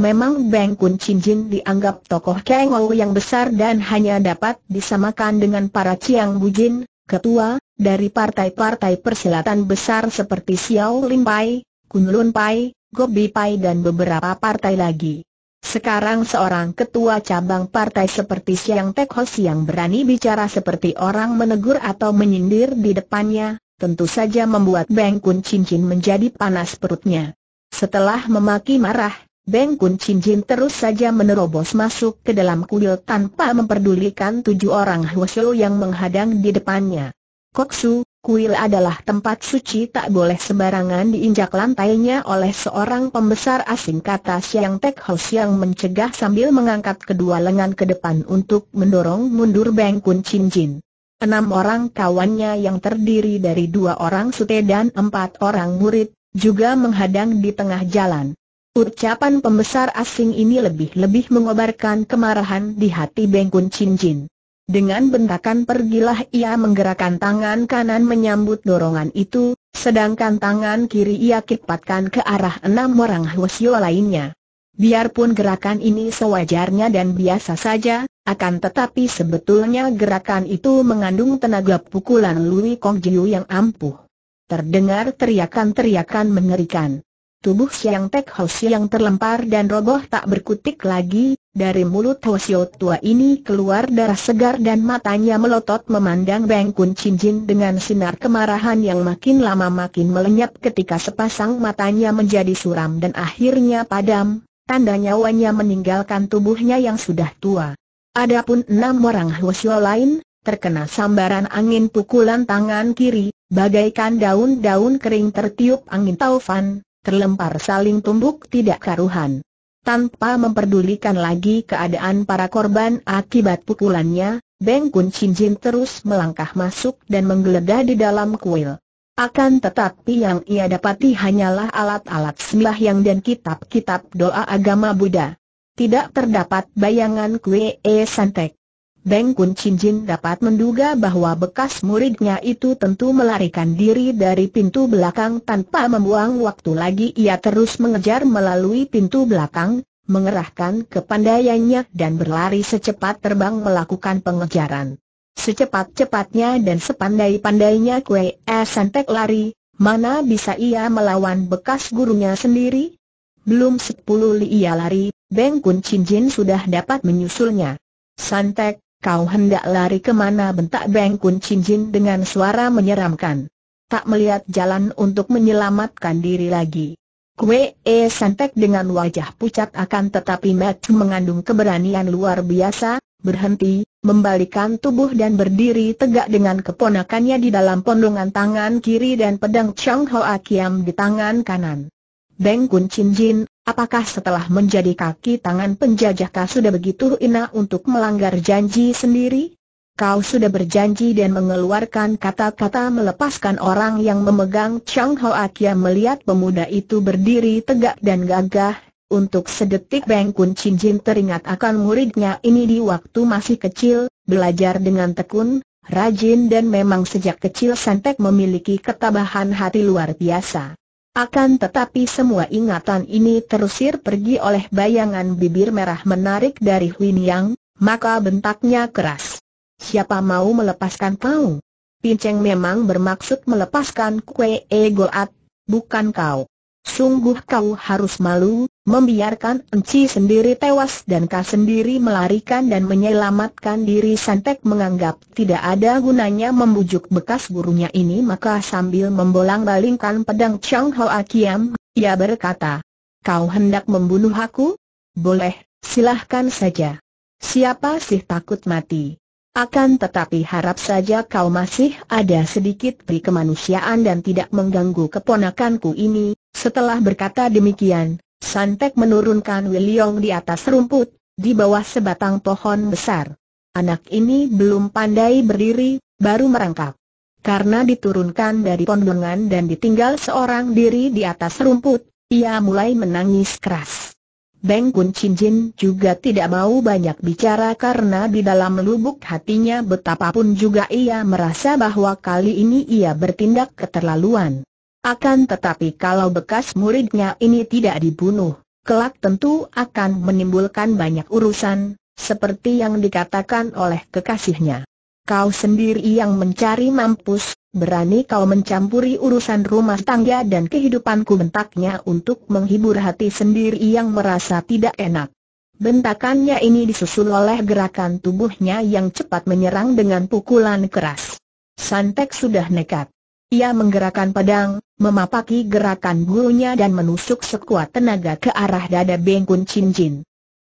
Memang Beng Kun Chin Jin dianggap tokoh Kang Ou yang besar dan hanya dapat disamakan dengan para Chiang Jin, ketua, dari partai-partai persilatan besar seperti Xiao Lim Pai, Kun Lun Pai, Gobi Pai dan beberapa partai lagi. Sekarang seorang ketua cabang partai seperti Siang Tek Ho yang berani bicara seperti orang menegur atau menyindir di depannya, tentu saja membuat Beng Kun Chin Jin menjadi panas perutnya. Setelah memaki marah, Beng Kun Chin Jin terus saja menerobos masuk ke dalam kuil tanpa memperdulikan tujuh orang Huoshu yang menghadang di depannya. Koksu, kuil adalah tempat suci tak boleh sembarangan diinjak lantainya oleh seorang pembesar asing kata Siang Tek Ho yang mencegah sambil mengangkat kedua lengan ke depan untuk mendorong mundur Beng Kun Chin Jin. Enam orang kawannya yang terdiri dari dua orang sute dan empat orang murid, juga menghadang di tengah jalan. Ucapan pembesar asing ini lebih-lebih mengobarkan kemarahan di hati Bengkun Chin Jin. Dengan bentakan pergilah ia menggerakkan tangan kanan menyambut dorongan itu, sedangkan tangan kiri ia kipatkan ke arah enam orang Hwasyo lainnya. Biarpun gerakan ini sewajarnya dan biasa saja, akan tetapi sebetulnya gerakan itu mengandung tenaga pukulan Lui Kong Jiu yang ampuh. Terdengar teriakan-teriakan mengerikan. Tubuh Siang Tek Ho Siang terlempar dan roboh tak berkutik lagi, dari mulut Ho Sio tua ini keluar darah segar dan matanya melotot memandang Beng Kun Chin Jin dengan sinar kemarahan yang makin lama makin melenyap ketika sepasang matanya menjadi suram dan akhirnya padam, tanda nyawanya meninggalkan tubuhnya yang sudah tua. Adapun enam orang Ho Sio lain, terkena sambaran angin pukulan tangan kiri, bagaikan daun-daun kering tertiup angin taufan, terlempar saling tumbuk tidak karuhan. Tanpa memperdulikan lagi keadaan para korban akibat pukulannya, Beng Kun Chin Jin terus melangkah masuk dan menggeledah di dalam kuil. Akan tetapi yang ia dapati hanyalah alat-alat yang dan kitab-kitab doa agama Buddha. Tidak terdapat bayangan kue e santek. Beng Kun Chin Jin dapat menduga bahwa bekas muridnya itu tentu melarikan diri dari pintu belakang tanpa membuang waktu lagi ia terus mengejar melalui pintu belakang, mengerahkan kepandaiannya dan berlari secepat terbang melakukan pengejaran. Secepat-cepatnya dan sepandai-pandainya Kue Santek lari, mana bisa ia melawan bekas gurunya sendiri? Belum sepuluh li ia lari, Beng Kun Chin Jin sudah dapat menyusulnya. Santek, Kau hendak lari kemana bentak Beng Kun Chin Jin dengan suara menyeramkan. Tak melihat jalan untuk menyelamatkan diri lagi. Kue E Santek dengan wajah pucat akan tetapi Matthew mengandung keberanian luar biasa, berhenti, membalikan tubuh dan berdiri tegak dengan keponakannya di dalam pondongan tangan kiri dan pedang Chang Hoa Akiam di tangan kanan. Beng Kun Chin Jin Apakah setelah menjadi kaki tangan penjajah kau sudah begitu ina untuk melanggar janji sendiri? Kau sudah berjanji dan mengeluarkan kata-kata melepaskan orang yang memegang Chang Ho Akia melihat pemuda itu berdiri tegak dan gagah, untuk sedetik Beng Kun Chin Jin teringat akan muridnya ini di waktu masih kecil, belajar dengan tekun, rajin dan memang sejak kecil Santek memiliki ketabahan hati luar biasa. Akan tetapi semua ingatan ini terusir pergi oleh bayangan bibir merah menarik dari Huin Yang, maka bentaknya keras. Siapa mau melepaskan kau? Pin Cheng memang bermaksud melepaskan kue egoat, bukan kau. Sungguh kau harus malu, membiarkan Enci sendiri tewas dan Ka sendiri melarikan dan menyelamatkan diri Santek menganggap tidak ada gunanya membujuk bekas gurunya ini maka sambil membolang-balingkan pedang Chang Ho Akiam, ia berkata, Kau hendak membunuh aku? Boleh, silahkan saja. Siapa sih takut mati? Akan tetapi harap saja kau masih ada sedikit pri kemanusiaan dan tidak mengganggu keponakanku ini, setelah berkata demikian, Santek menurunkan Wiliong di atas rumput, di bawah sebatang pohon besar. Anak ini belum pandai berdiri, baru merangkak. Karena diturunkan dari pondongan dan ditinggal seorang diri di atas rumput, ia mulai menangis keras. Beng Kun Chin Jin juga tidak mau banyak bicara karena di dalam lubuk hatinya betapapun juga ia merasa bahwa kali ini ia bertindak keterlaluan. Akan tetapi kalau bekas muridnya ini tidak dibunuh, kelak tentu akan menimbulkan banyak urusan, seperti yang dikatakan oleh kekasihnya. Kau sendiri yang mencari mampus, berani kau mencampuri urusan rumah tangga dan kehidupanku bentaknya untuk menghibur hati sendiri yang merasa tidak enak. Bentakannya ini disusul oleh gerakan tubuhnya yang cepat menyerang dengan pukulan keras. Santek sudah nekat. Ia menggerakkan pedang, memapaki gerakan gurunya dan menusuk sekuat tenaga ke arah dada Bengkun Chin Jin.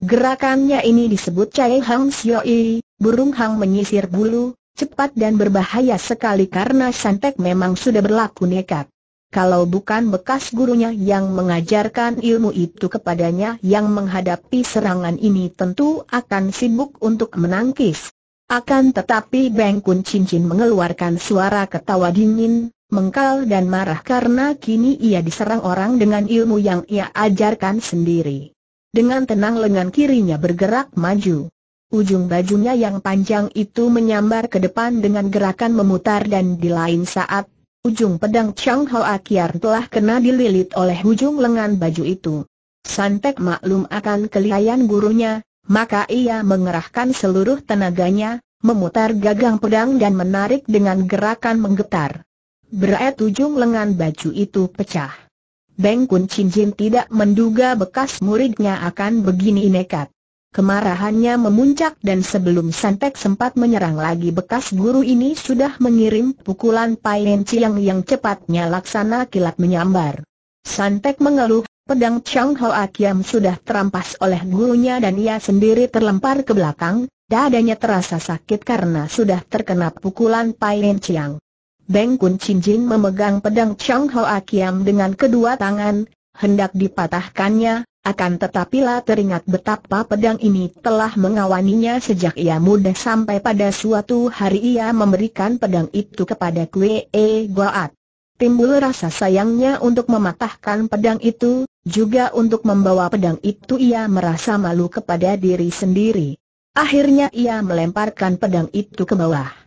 Gerakannya ini disebut Chai Hang Xioi, burung hang menyisir bulu, cepat dan berbahaya sekali karena Santek memang sudah berlaku nekat. Kalau bukan bekas gurunya yang mengajarkan ilmu itu kepadanya yang menghadapi serangan ini tentu akan sibuk untuk menangkis. Akan tetapi Beng Kun Cincin mengeluarkan suara ketawa dingin, mengkal dan marah karena kini ia diserang orang dengan ilmu yang ia ajarkan sendiri. Dengan tenang lengan kirinya bergerak maju. Ujung bajunya yang panjang itu menyambar ke depan dengan gerakan memutar dan di lain saat, ujung pedang Chang Ho Akiar telah kena dililit oleh ujung lengan baju itu. Santek maklum akan kelihayan gurunya, maka ia mengerahkan seluruh tenaganya, memutar gagang pedang dan menarik dengan gerakan menggetar. Berat ujung lengan baju itu pecah. Beng Kun Chin Jin tidak menduga bekas muridnya akan begini nekat. Kemarahannya memuncak dan sebelum Santek sempat menyerang lagi bekas guru ini sudah mengirim pukulan Pai Chiang yang cepatnya laksana kilat menyambar. Santek mengeluh, pedang Chang Hoa Akiam sudah terampas oleh gurunya dan ia sendiri terlempar ke belakang, dadanya terasa sakit karena sudah terkena pukulan Pai Chiang. Beng Kun Chin Jin memegang pedang Chang Hao Kiam dengan kedua tangan, hendak dipatahkannya, akan tetapilah teringat betapa pedang ini telah mengawaninya sejak ia muda sampai pada suatu hari ia memberikan pedang itu kepada Kwe E Goat. Timbul rasa sayangnya untuk mematahkan pedang itu, juga untuk membawa pedang itu ia merasa malu kepada diri sendiri. Akhirnya ia melemparkan pedang itu ke bawah.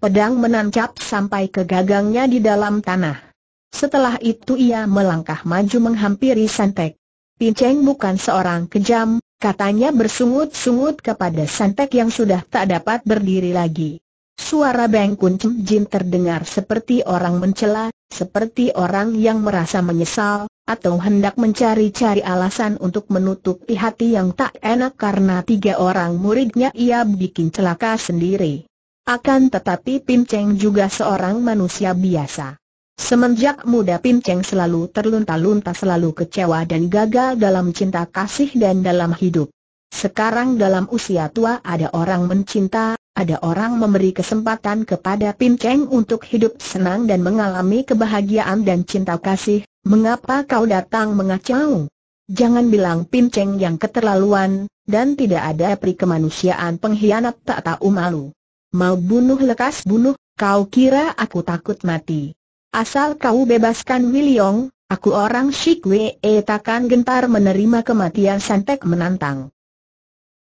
Pedang menancap sampai ke gagangnya di dalam tanah. Setelah itu ia melangkah maju menghampiri Santek. Pinceng bukan seorang kejam, katanya bersungut-sungut kepada Santek yang sudah tak dapat berdiri lagi. Suara Beng Jin terdengar seperti orang mencela, seperti orang yang merasa menyesal, atau hendak mencari-cari alasan untuk menutupi hati yang tak enak karena tiga orang muridnya ia bikin celaka sendiri. Akan tetapi Pim Cheng juga seorang manusia biasa. Semenjak muda Pim Cheng selalu terlunta-lunta selalu kecewa dan gagal dalam cinta kasih dan dalam hidup. Sekarang dalam usia tua ada orang mencinta, ada orang memberi kesempatan kepada Pim Cheng untuk hidup senang dan mengalami kebahagiaan dan cinta kasih, mengapa kau datang mengacau? Jangan bilang Pim Cheng yang keterlaluan, dan tidak ada pri kemanusiaan pengkhianat tak tahu malu. Mau bunuh lekas bunuh, kau kira aku takut mati. Asal kau bebaskan Wiliong, aku orang Shikwe takkan gentar menerima kematian Santek menantang.